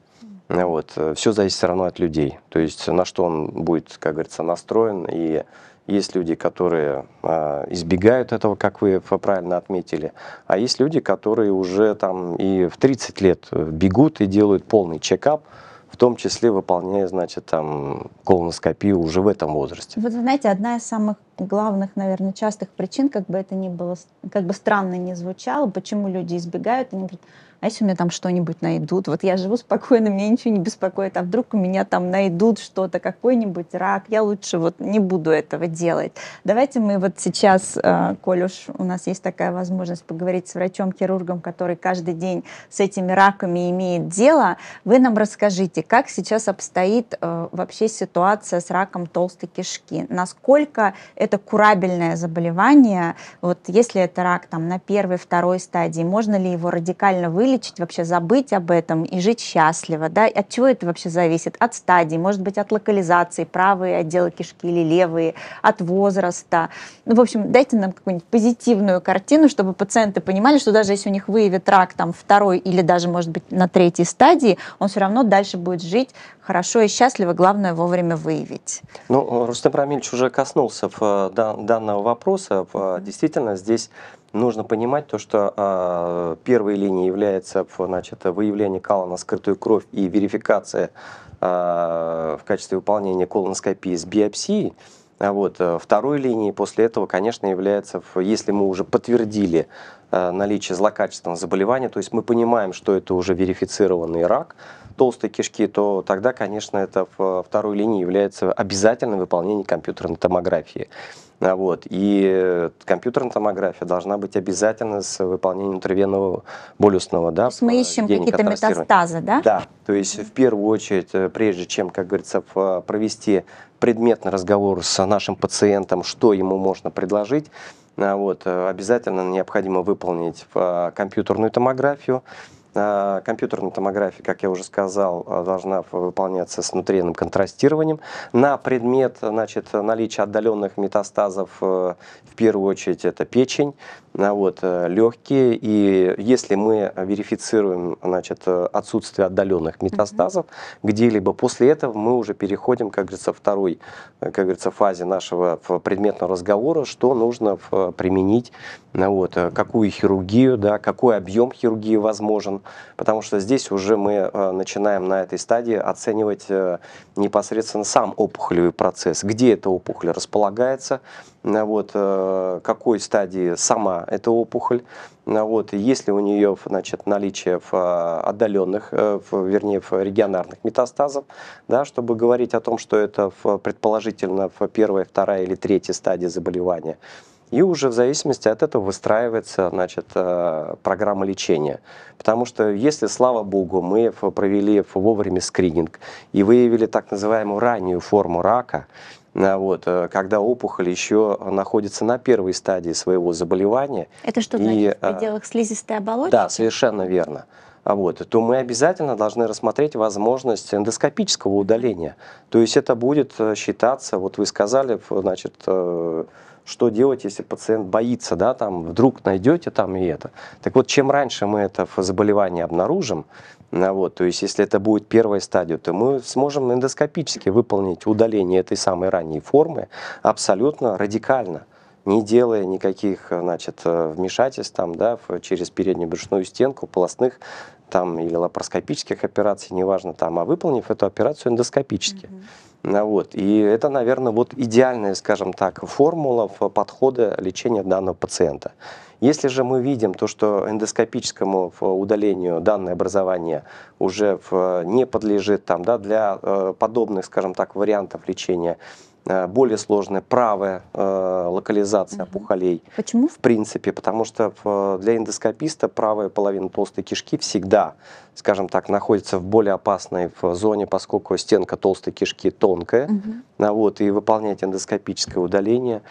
Вот. Все зависит все равно от людей, то есть на что он будет, как говорится, настроен и есть люди, которые э, избегают этого, как вы правильно отметили. А есть люди, которые уже там и в 30 лет э, бегут и делают полный чекап, в том числе выполняя, значит, там колоноскопию уже в этом возрасте. Вот знаете, одна из самых главных, наверное, частых причин, как бы это ни было, как бы странно ни звучало, почему люди избегают, они говорят, а если у меня там что-нибудь найдут? Вот я живу спокойно, меня ничего не беспокоит, а вдруг у меня там найдут что-то, какой-нибудь рак, я лучше вот не буду этого делать. Давайте мы вот сейчас, э, коль у нас есть такая возможность поговорить с врачом-хирургом, который каждый день с этими раками имеет дело, вы нам расскажите, как сейчас обстоит э, вообще ситуация с раком толстой кишки? Насколько это курабельное заболевание? Вот если это рак там на первой, второй стадии, можно ли его радикально вылечить? вылечить, вообще забыть об этом и жить счастливо, да, от чего это вообще зависит? От стадии, может быть, от локализации, правые отделы кишки или левые, от возраста. Ну, в общем, дайте нам какую-нибудь позитивную картину, чтобы пациенты понимали, что даже если у них выявит рак там второй или даже, может быть, на третьей стадии, он все равно дальше будет жить хорошо и счастливо, главное вовремя выявить. Ну, Рустам Рамильевич уже коснулся э, данного вопроса. Э, действительно, здесь нужно понимать то, что э, первой линией является значит, выявление кала на скрытую кровь и верификация э, в качестве выполнения колоноскопии с биопсией. А вот, э, второй линией после этого, конечно, является, если мы уже подтвердили э, наличие злокачественного заболевания, то есть мы понимаем, что это уже верифицированный рак, толстой кишки, то тогда, конечно, это в э, второй линии является обязательным выполнение компьютерной томографии. А вот. И э, компьютерная томография должна быть обязательно с выполнением внутривенного болюсного. Да, то есть мы ищем какие-то метастазы, да? Да. То есть в первую очередь, э, прежде чем, как говорится, провести предметный разговор с нашим пациентом, что ему можно предложить, а вот, обязательно необходимо выполнить компьютерную томографию, а, компьютерная томография, как я уже сказал, а, должна выполняться с внутренним контрастированием на предмет значит, наличия отдаленных метастазов, э, в первую очередь это печень, а, вот, э, легкие. И если мы верифицируем значит, э, отсутствие отдаленных метастазов mm-hmm. где-либо, после этого мы уже переходим, как говорится, второй как говорится, фазе нашего предметного разговора, что нужно применить вот, э, какую хирургию, да, какой объем хирургии возможен, потому что здесь уже мы э, начинаем на этой стадии оценивать э, непосредственно сам опухолевый процесс, где эта опухоль располагается, вот, какой стадии сама эта опухоль, вот, есть ли у нее значит, наличие в отдаленных, в, вернее, в регионарных метастазов, да, чтобы говорить о том, что это в, предположительно в первой, второй или третьей стадии заболевания и уже в зависимости от этого выстраивается значит, э, программа лечения. Потому что если, слава богу, мы провели вовремя скрининг и выявили так называемую раннюю форму рака, э, вот, э, когда опухоль еще находится на первой стадии своего заболевания. Это что и, значит в пределах слизистой оболочки? Да, совершенно верно а вот, то мы обязательно должны рассмотреть возможность эндоскопического удаления. То есть это будет считаться, вот вы сказали, значит, что делать, если пациент боится, да, там вдруг найдете там и это. Так вот, чем раньше мы это заболевание обнаружим, а, вот, то есть если это будет первая стадия, то мы сможем эндоскопически выполнить удаление этой самой ранней формы абсолютно радикально не делая никаких значит, э, вмешательств там, да, через переднюю брюшную стенку, полостных там, или лапароскопических операций, неважно, там, а выполнив эту операцию эндоскопически. Mm -hmm. А вот. И это, наверное, вот идеальная, скажем так, формула подхода лечения данного пациента. Если же мы видим то, что эндоскопическому удалению данное образование уже не подлежит там, да, для э, подобных, скажем так, вариантов лечения, Э, более сложная правая э, локализация угу. опухолей. Почему? В принципе, потому что э, для эндоскописта правая половина толстой кишки всегда, скажем так, находится в более опасной зоне, поскольку стенка толстой кишки тонкая, угу. вот, и выполнять эндоскопическое удаление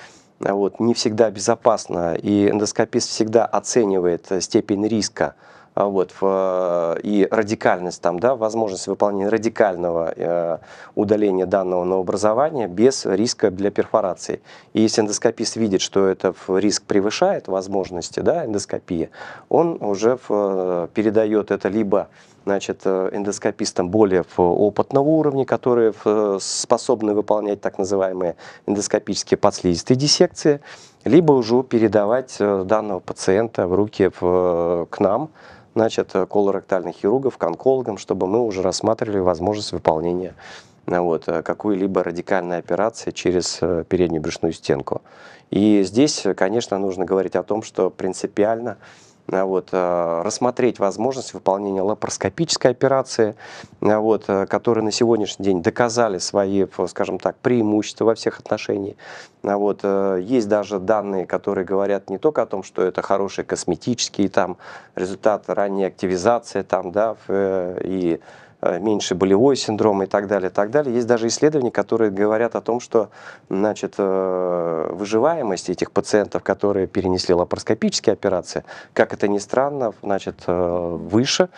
а вот, не всегда безопасно, и эндоскопист всегда оценивает степень риска а вот, в, э, и радикальность там, да, возможность выполнения радикального э, удаления данного новообразования без риска для перфорации. И если эндоскопист видит, что этот риск превышает возможности да, эндоскопии, он уже в, э, передает это либо значит, э, эндоскопистам более опытного уровня, которые способны выполнять так называемые эндоскопические подслизистые диссекции, либо уже передавать э, данного пациента в руки в, э, к нам, значит, э, колоректальных хирургов, к онкологам, чтобы мы уже рассматривали возможность выполнения вот, какой-либо радикальной операции через переднюю брюшную стенку. И здесь, конечно, нужно говорить о том, что принципиально Э, вот, э, рассмотреть возможность выполнения лапароскопической операции, э, вот, которые на сегодняшний день доказали свои, скажем так, преимущества во всех отношениях. Вот, есть даже данные, которые говорят не только о том, что это хорошие косметические там, результат ранней активизации там, да, и Э, меньше болевой синдром и так далее, так далее. Есть даже исследования, которые говорят о том, что значит, э, выживаемость этих пациентов, которые перенесли лапароскопические операции, как это ни странно, значит, э, выше,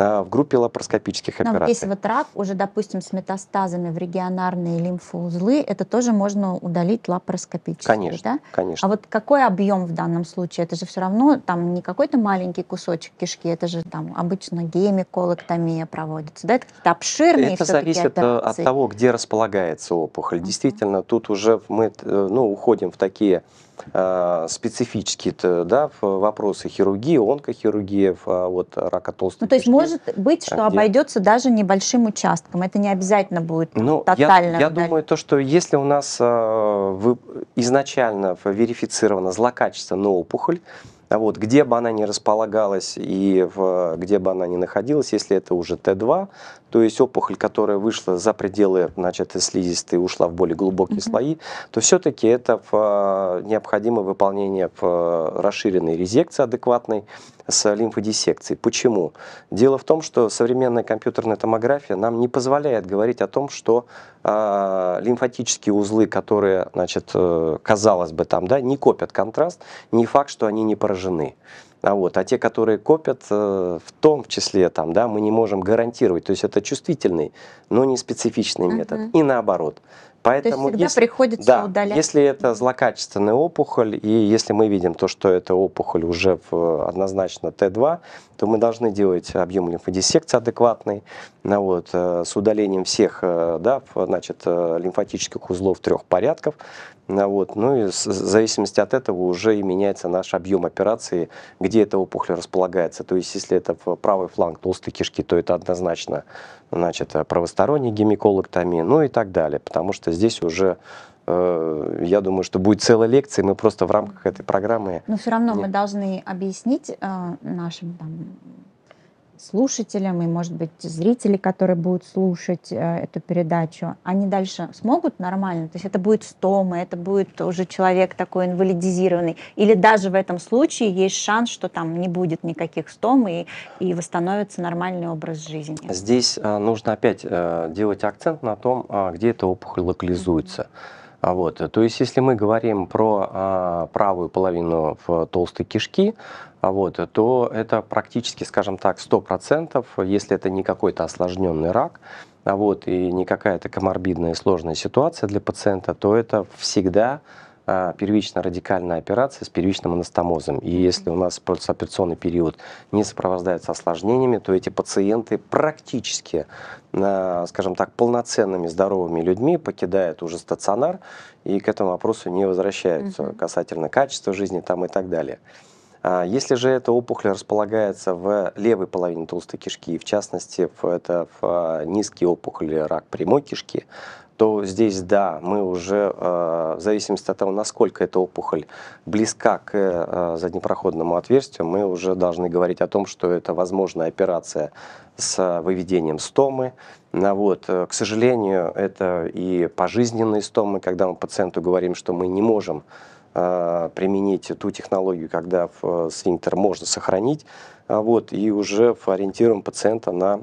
Э, в группе лапароскопических Но операций. Если вот рак уже, допустим, с метастазами в регионарные лимфоузлы, это тоже можно удалить лапароскопически, конечно, да? Конечно. А вот какой объем в данном случае? Это же все равно там не какой-то маленький кусочек кишки, это же там обычно гемиколоктомия проводится, да? Это какие-то обширные Это зависит э, операции. от того, где располагается опухоль. Uh-huh. Действительно, тут уже мы э, ну, уходим в такие Э, специфические да, вопросы хирургии, онкохирургии, а, вот, рака толстой ну, То есть может быть, что а где... обойдется даже небольшим участком, это не обязательно будет ну, тотально. Я, я думаю, то, что если у нас а, вы, изначально верифицировано злокачественная опухоль, вот, где бы она ни располагалась и в, где бы она ни находилась, если это уже Т2, то есть опухоль, которая вышла за пределы значит, слизистой и ушла в более глубокие mm-hmm. слои, то все-таки это в, э, необходимо выполнение в э, расширенной резекции адекватной с лимфодиссекцией. Почему? Дело в том, что современная компьютерная томография нам не позволяет говорить о том, что э, лимфатические узлы, которые, значит, э, казалось бы, там, да, не копят контраст, не факт, что они не поражены. А, вот, а те, которые копят, э, в том числе там, да, мы не можем гарантировать. То есть это чувствительный, но не специфичный метод. Uh-huh. И наоборот. Поэтому, То есть всегда если, приходится да, удалять. Если это злокачественная опухоль, и если мы видим то, что это опухоль уже в, однозначно Т2, то мы должны делать объем лимфодиссекции адекватный, вот, э, с удалением всех э, да, значит, э, лимфатических узлов трех порядков. Вот, ну и в зависимости от этого уже и меняется наш объем операции, где эта опухоль располагается. То есть если это правый фланг толстой кишки, то это однозначно значит, э, правосторонний гемиколоктомия, ну и так далее, потому что здесь уже э, я думаю, что будет целая лекция, мы просто в рамках этой программы... Но все равно не... мы должны объяснить э, нашим там, слушателям и, может быть, зрители, которые будут слушать э, эту передачу, они дальше смогут нормально? То есть это будет стома, это будет уже человек такой инвалидизированный? Или даже в этом случае есть шанс, что там не будет никаких стом и, и восстановится нормальный образ жизни? Здесь э, нужно опять э, делать акцент на том, э, где эта опухоль локализуется. mm Вот. Э, то есть, если мы говорим про а, правую половину в толстой кишки, а вот, то это практически, скажем так, 100%, если это не какой-то осложненный рак, а вот, и не какая-то коморбидная сложная ситуация для пациента, то это всегда а, первично-радикальная операция с первичным анастомозом. И если у нас послеоперационный период не сопровождается осложнениями, то эти пациенты практически, скажем так, полноценными здоровыми людьми покидают уже стационар и к этому вопросу не возвращаются угу. касательно качества жизни там и так далее. А, если же эта опухоль располагается в левой половине толстой кишки, в частности, это в а, низкие опухоли рак прямой кишки, то здесь, да, мы уже, а, в зависимости от того, насколько эта опухоль близка к э, заднепроходному отверстию, мы уже должны говорить о том, что это возможная операция с выведением стомы. Ну, вот, э, к сожалению, это и пожизненные стомы, когда мы пациенту говорим, что мы не можем Э, применить ту технологию, когда э, сфинктер можно сохранить, а, вот, и уже ориентируем пациента на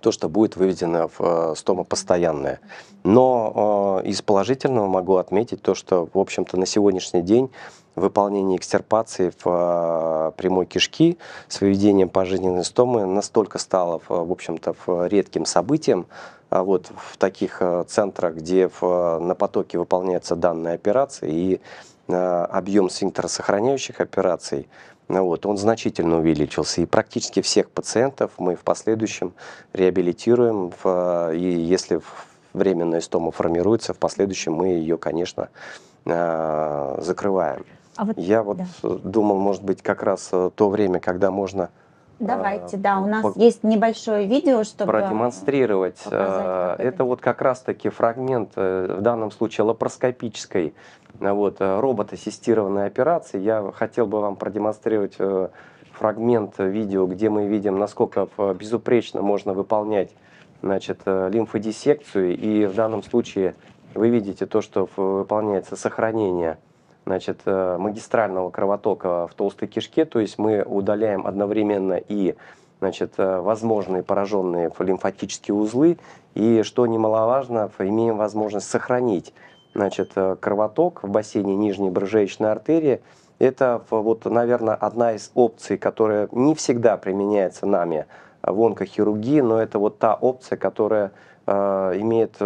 то, что будет выведено в э, стома постоянная. Но из положительного могу отметить то, что, в общем-то, на сегодняшний день выполнение экстерпации в прямой кишки с выведением пожизненной стомы настолько стало, в общем-то, редким событием, а вот в таких центрах, где на потоке выполняется данная операция и Э, объем сфинктеросохраняющих операций, ну вот, он значительно увеличился. И практически всех пациентов мы в последующем реабилитируем, в, и если временная стома формируется, в последующем мы ее, конечно, э, закрываем. А вот, Я вот да. думал, может быть, как раз э, то время, когда можно Давайте, э, да, у нас по... есть небольшое видео, чтобы продемонстрировать. Э, показать, это вот как раз-таки фрагмент, э, в данном случае лапароскопической вот, робот-ассистированной операции. Я хотел бы вам продемонстрировать фрагмент видео, где мы видим, насколько безупречно можно выполнять значит, лимфодиссекцию. И в данном случае вы видите то, что выполняется сохранение значит, э, магистрального кровотока в толстой кишке, то есть мы удаляем одновременно и значит, э, возможные пораженные лимфатические узлы, и, что немаловажно, имеем возможность сохранить значит, э, кровоток в бассейне нижней брыжеечной артерии. Это, вот, наверное, одна из опций, которая не всегда применяется нами в онкохирургии, но это вот та опция, которая а, имеет, э,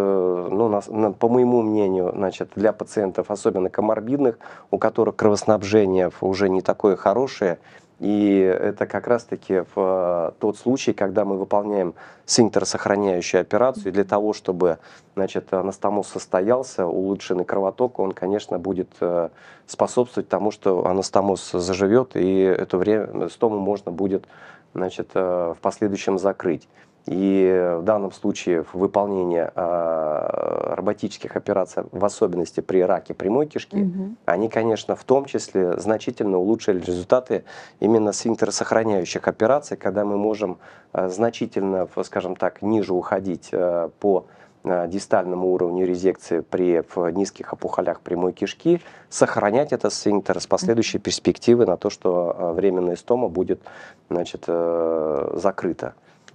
ну, на, по моему мнению, значит, для пациентов, особенно коморбидных, у которых кровоснабжение уже не такое хорошее, и это как раз-таки э, тот случай, когда мы выполняем синтерсохраняющую операцию. для того, чтобы значит, анастомоз состоялся, улучшенный кровоток, он, конечно, будет э, способствовать тому, что анастомоз заживет, и это время стому можно будет значит, в последующем закрыть. И э, в данном случае выполнение э, роботических операций, в особенности при раке прямой кишки, угу. они, конечно, в том числе значительно улучшили результаты именно сфинктеросохраняющих операций, когда мы можем э, значительно, скажем так, ниже уходить э, по э, дистальному уровню резекции при в низких опухолях прямой кишки, сохранять это сфинктер с последующей перспективы на то, что э, временная стома будет значит, закрыта.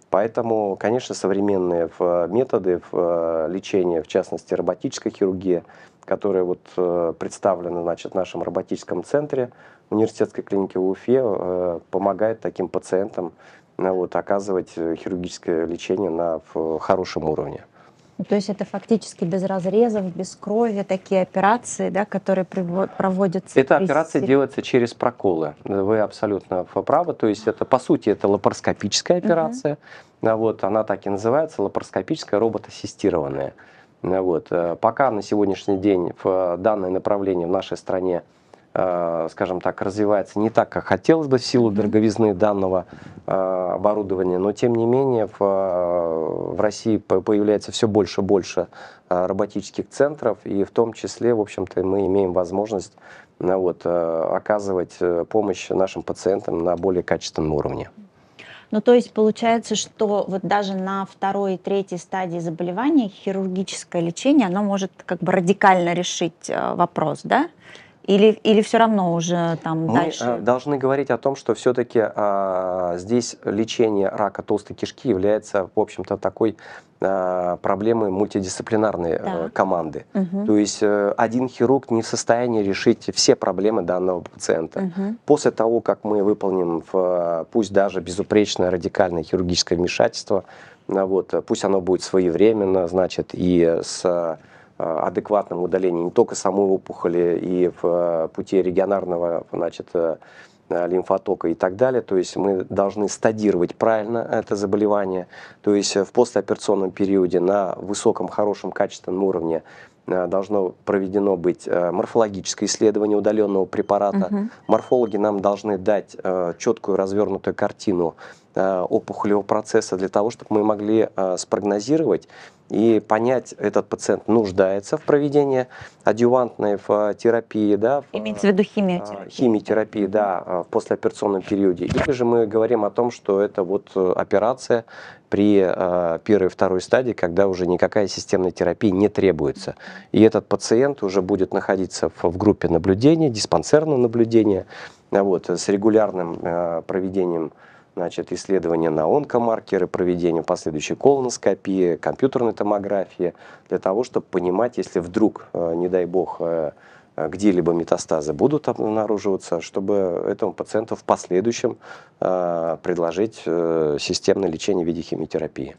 Поэтому, конечно, современные э, методы э, лечения, в частности, роботическая хирургия, которая вот э, представлена значит, в нашем роботическом центре университетской клиники в Уфе, помогает таким пациентам вот, оказывать хирургическое лечение на хорошем уровне. Ну, то есть это фактически без разрезов, без крови, такие операции, да, которые проводятся. Эта при... операция делается через проколы. Вы абсолютно правы. То есть это, по сути, это лапароскопическая операция. Uh а -huh. Вот, она так и называется, лапароскопическая роботассистированная. Вот. Э, пока на сегодняшний день в данное направление в нашей стране Э, скажем так, развивается не так, как хотелось бы в силу дороговизны данного э, оборудования, но тем не менее в, э, в России появляется все больше и больше роботических центров, и в том числе, в общем-то, мы имеем возможность вот, оказывать помощь нашим пациентам на более качественном уровне. Ну, то есть получается, что вот даже на второй и третьей стадии заболевания хирургическое лечение, оно может как бы радикально решить вопрос, да? Или, или все равно уже там Мы дальше? Э, должны говорить о том, что все-таки а, здесь лечение рака толстой кишки является, в общем-то, такой а, проблемой мультидисциплинарной да. Э, команды. Угу. То есть э, один хирург не в состоянии решить все проблемы данного пациента. Угу. После того, как мы выполним, в, пусть даже безупречное радикальное хирургическое вмешательство, а, вот, пусть оно будет своевременно, значит, и с Э, адекватном удалении не только самой опухоли и в э, пути регионарного значит, э, лимфотока и так далее. То есть мы должны стадировать правильно это заболевание. То есть в постооперационном периоде на высоком, хорошем, качественном уровне должно проведено быть морфологическое исследование удаленного препарата. Угу. Морфологи нам должны дать четкую развернутую картину опухолевого процесса для того, чтобы мы могли спрогнозировать и понять, этот пациент нуждается в проведении адювантной в э, терапии. Да, Имеется в виду э, химиотерапии. Химиотерапии, да, э, в послеоперационном периоде. Или же мы говорим о том, что это вот операция при первой и второй стадии, когда уже никакая системная терапия не требуется. И этот пациент уже будет находиться в группе наблюдения, диспансерного наблюдения, вот, с регулярным проведением значит, исследования на онкомаркеры, проведение последующей колоноскопии, компьютерной томографии, для того, чтобы понимать, если вдруг, э, не дай бог, э, э, где-либо метастазы будут обнаруживаться, чтобы этому пациенту в последующем предложить системное лечение в виде химиотерапии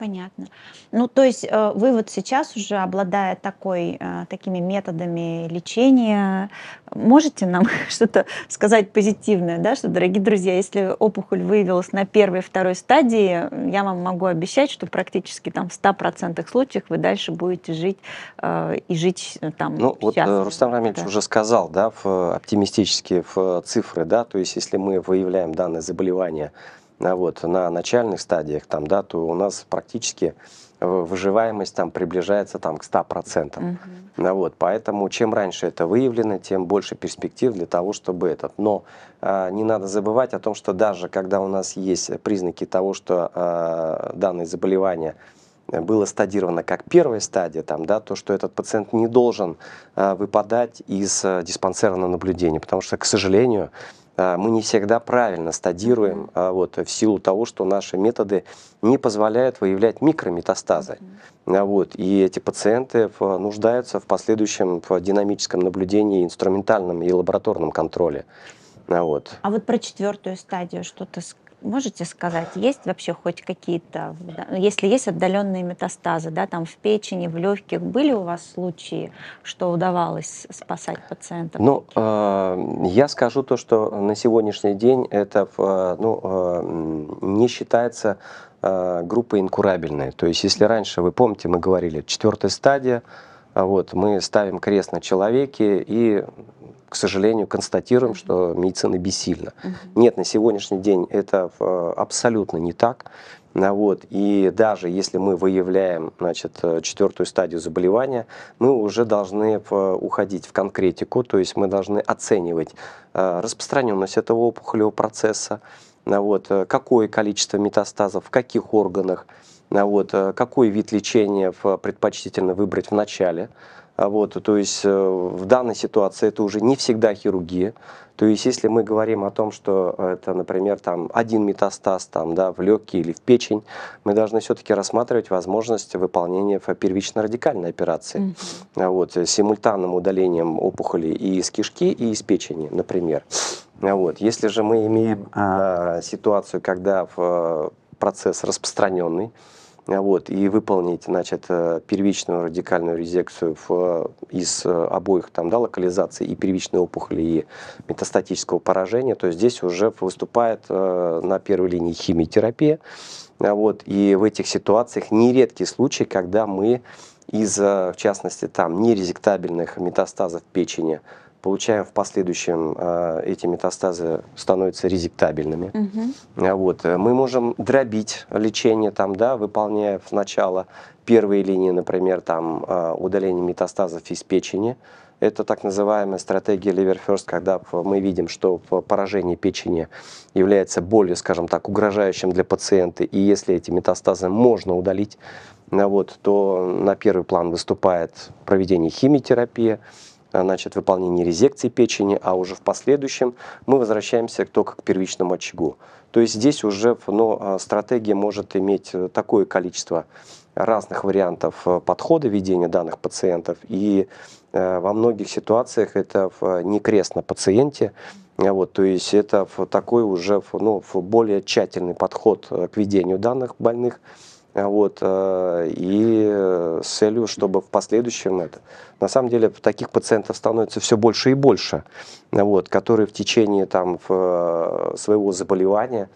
понятно. Ну, то есть э, вы вот сейчас уже, обладая такой, э, такими методами лечения, можете нам что-то сказать позитивное, да, что, дорогие друзья, если опухоль выявилась на первой, второй стадии, я вам могу обещать, что практически там в 100% случаев вы дальше будете жить э, и жить там Ну, вот Рустам Рамильевич да. уже сказал, да, в, оптимистически в цифры, да, то есть если мы выявляем данное заболевание а вот, на начальных стадиях, там, да, то у нас практически э, выживаемость там приближается там, к 100%. Угу. Ну, вот, поэтому чем раньше это выявлено, тем больше перспектив для того, чтобы этот. Но э, не надо забывать о том, что даже когда у нас есть признаки того, что э, данное заболевание было стадировано как первая стадия, там, да, то, что этот пациент не должен э, выпадать из э, диспансерного наблюдения, потому что, к сожалению, а, мы не всегда правильно стадируем mm -hmm. вот, в силу того, что наши методы не позволяют выявлять микрометастазы. Mm -hmm. вот, и эти пациенты нуждаются в последующем в динамическом наблюдении, инструментальном и лабораторном контроле. Вот. А вот про четвертую стадию что-то можете сказать, есть вообще хоть какие-то, если есть отдаленные метастазы, да, там в печени, в легких, были у вас случаи, что удавалось спасать пациентов? Ну, э, я скажу то, что на сегодняшний день это э, ну, э, не считается э, группы инкурабельные. То есть, если раньше, вы помните, мы говорили, четвертая стадия, а вот, мы ставим крест на человеке и к сожалению, констатируем, что медицина бессильна. Нет, на сегодняшний день это э, абсолютно не так. А вот. И даже если мы выявляем значит, э, четвертую стадию заболевания, мы уже должны э, уходить в конкретику, то есть мы должны оценивать распространенность этого опухолевого процесса, а вот, какое количество метастазов, в каких органах, а вот, какой вид лечения предпочтительно выбрать в начале. А вот, то есть э, в данной ситуации это уже не всегда хирургия. То есть если мы говорим о том, что это, например, там, один метастаз там, да, в легкие или в печень, мы должны все-таки рассматривать возможность выполнения первично-радикальной операции. Mm-hmm. Вот, с э, симультанным удалением опухоли и из кишки, и из печени, например. А вот. Если же мы имеем э, ситуацию, когда в, э, процесс распространенный, вот, и выполнить значит, э, первичную радикальную резекцию в, э, из э, обоих там, да, локализаций и первичной опухоли и метастатического поражения, то здесь уже выступает на первой линии химиотерапия. Вот, и в этих ситуациях нередки случаи, когда мы из, в частности, там нерезектабельных метастазов печени получаем в последующем э, эти метастазы становятся резектабельными. Угу. Вот. Э, мы можем дробить лечение, там, да, выполняя сначала первые линии, например, там, удаление метастазов из печени. Это так называемая стратегия liver first, когда мы видим, что поражение печени является более, скажем так, угрожающим для пациента, и если эти метастазы можно удалить, вот, то на первый план выступает проведение химиотерапии, а, значит, выполнение резекции печени, а уже в последующем мы возвращаемся только к первичному очагу. То есть здесь уже ну, а, стратегия может иметь э, такое количество разных вариантов э, подхода ведения данных пациентов, и э, во многих ситуациях это не крест на пациенте, а вот, то есть это такой уже ну, более тщательный подход к ведению данных больных, а вот, э, и с целью, чтобы в последующем это... На самом деле таких пациентов становится все больше и больше, вот, которые в течение там, э, своего заболевания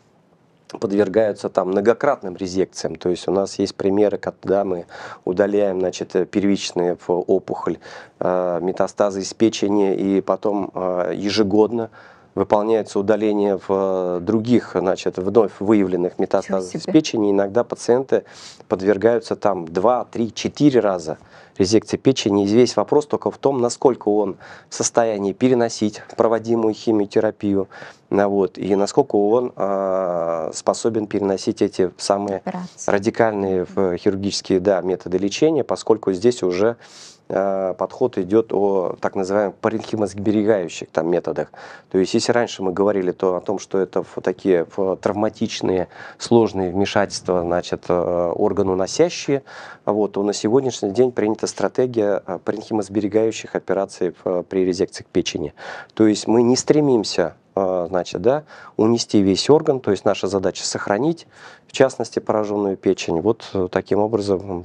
подвергаются там многократным резекциям. То есть у нас есть примеры, когда мы удаляем значит, э, первичные опухоль, метастазы из печени, и потом ежегодно выполняется удаление в э, других, значит, вновь выявленных метастазов в печени. Иногда пациенты подвергаются там 2, 3, 4 раза резекции печени. И весь вопрос только в том, насколько он в состоянии переносить проводимую химиотерапию, а, вот, и насколько он э, способен переносить эти самые Операции. радикальные э, хирургические да, методы лечения, поскольку здесь уже Э, подход идет о так называемых паренхимосберегающих там методах. То есть, если раньше мы говорили то о том, что это такие травматичные, сложные вмешательства значит, э, органу носящие, вот, то на сегодняшний день принята стратегия э, паренхимосберегающих операций при резекции печени. То есть, мы не стремимся значит, да, унести весь орган, то есть наша задача сохранить, в частности, пораженную печень. Вот таким образом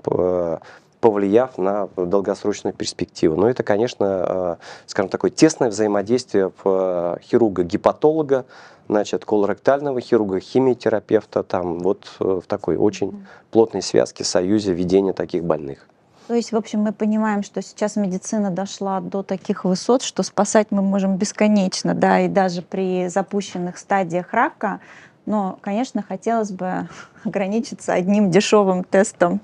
повлияв на долгосрочную перспективу. Но ну, это, конечно, э, скажем, такое тесное взаимодействие э, хирурга-гепатолога, значит, колоректального хирурга, химиотерапевта, там вот э, в такой очень плотной связке, союзе ведения таких больных. То есть, в общем, мы понимаем, что сейчас медицина дошла до таких высот, что спасать мы можем бесконечно, да, и даже при запущенных стадиях рака но, конечно, хотелось бы ограничиться одним дешевым тестом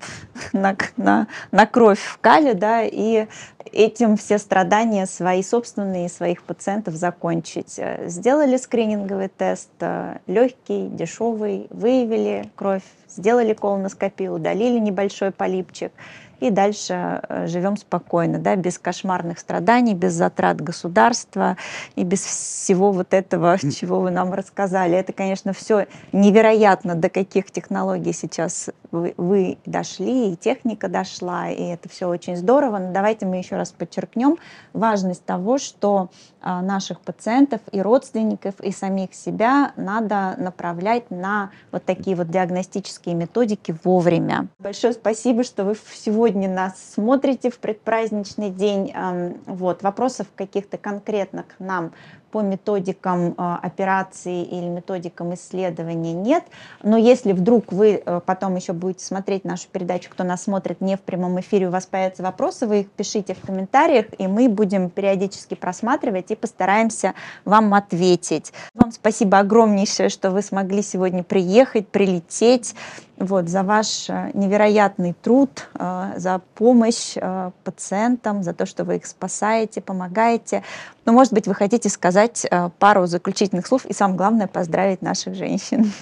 на, на, на кровь в кале, да, и этим все страдания свои собственные и своих пациентов закончить. Э, сделали скрининговый тест, э, легкий, дешевый, выявили кровь, сделали колоноскопию, удалили небольшой полипчик – и дальше э, живем спокойно, да, без кошмарных страданий, без затрат государства и без всего вот этого, чего вы нам рассказали. Это, конечно, все невероятно, до каких технологий сейчас вы, вы дошли, и техника дошла, и это все очень здорово. Но давайте мы еще раз подчеркнем важность того, что э, наших пациентов и родственников, и самих себя надо направлять на вот такие вот диагностические методики вовремя. Большое спасибо, что вы сегодня нас смотрите в предпраздничный день. Э, вот, вопросов каких-то конкретных нам по методикам э, операции или методикам исследования нет. Но если вдруг вы э, потом еще будете смотреть нашу передачу, кто нас смотрит не в прямом эфире, у вас появятся вопросы, вы их пишите в комментариях, и мы будем периодически просматривать и постараемся вам ответить. Вам спасибо огромнейшее, что вы смогли сегодня приехать, прилететь вот, за ваш э, невероятный труд, э, за помощь э, пациентам, за то, что вы их спасаете, помогаете. Но, ну, может быть, вы хотите сказать пару заключительных слов и, самое главное, поздравить наших женщин.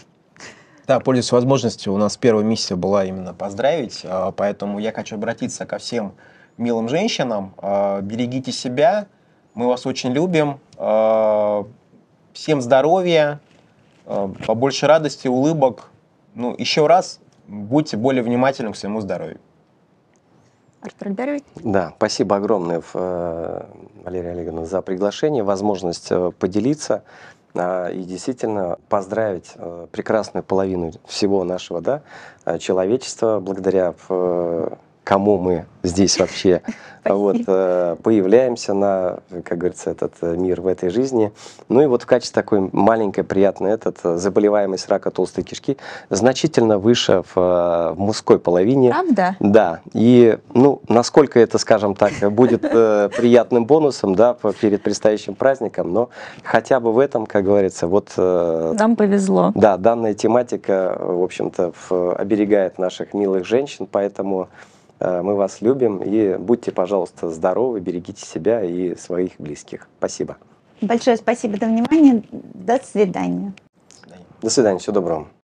Да, пользуясь возможностью, у нас первая миссия была именно поздравить, поэтому я хочу обратиться ко всем милым женщинам. Берегите себя, мы вас очень любим. Всем здоровья, побольше радости, улыбок, ну, еще раз, будьте более внимательны к своему здоровью. Артур Альберович. Да, спасибо огромное, э, Валерия Олеговна, за приглашение, возможность э, поделиться э, и действительно поздравить прекрасную половину всего нашего да, человечества благодаря кому мы здесь вообще вот, э, появляемся на, как говорится, этот э, мир в этой жизни. Ну и вот в качестве такой маленькой, приятной, этот, э, заболеваемость рака толстой кишки значительно выше в, в мужской половине. Правда? Да. И, ну, насколько это, скажем так, будет приятным бонусом, да, перед предстоящим праздником, но хотя бы в этом, как говорится, вот... Нам повезло. Да, данная тематика, в общем-то, оберегает наших милых женщин, поэтому... Э, мы вас любим и будьте, пожалуйста, здоровы, берегите себя и своих близких. Спасибо. Большое спасибо за внимание. До свидания. До свидания. Всего доброго.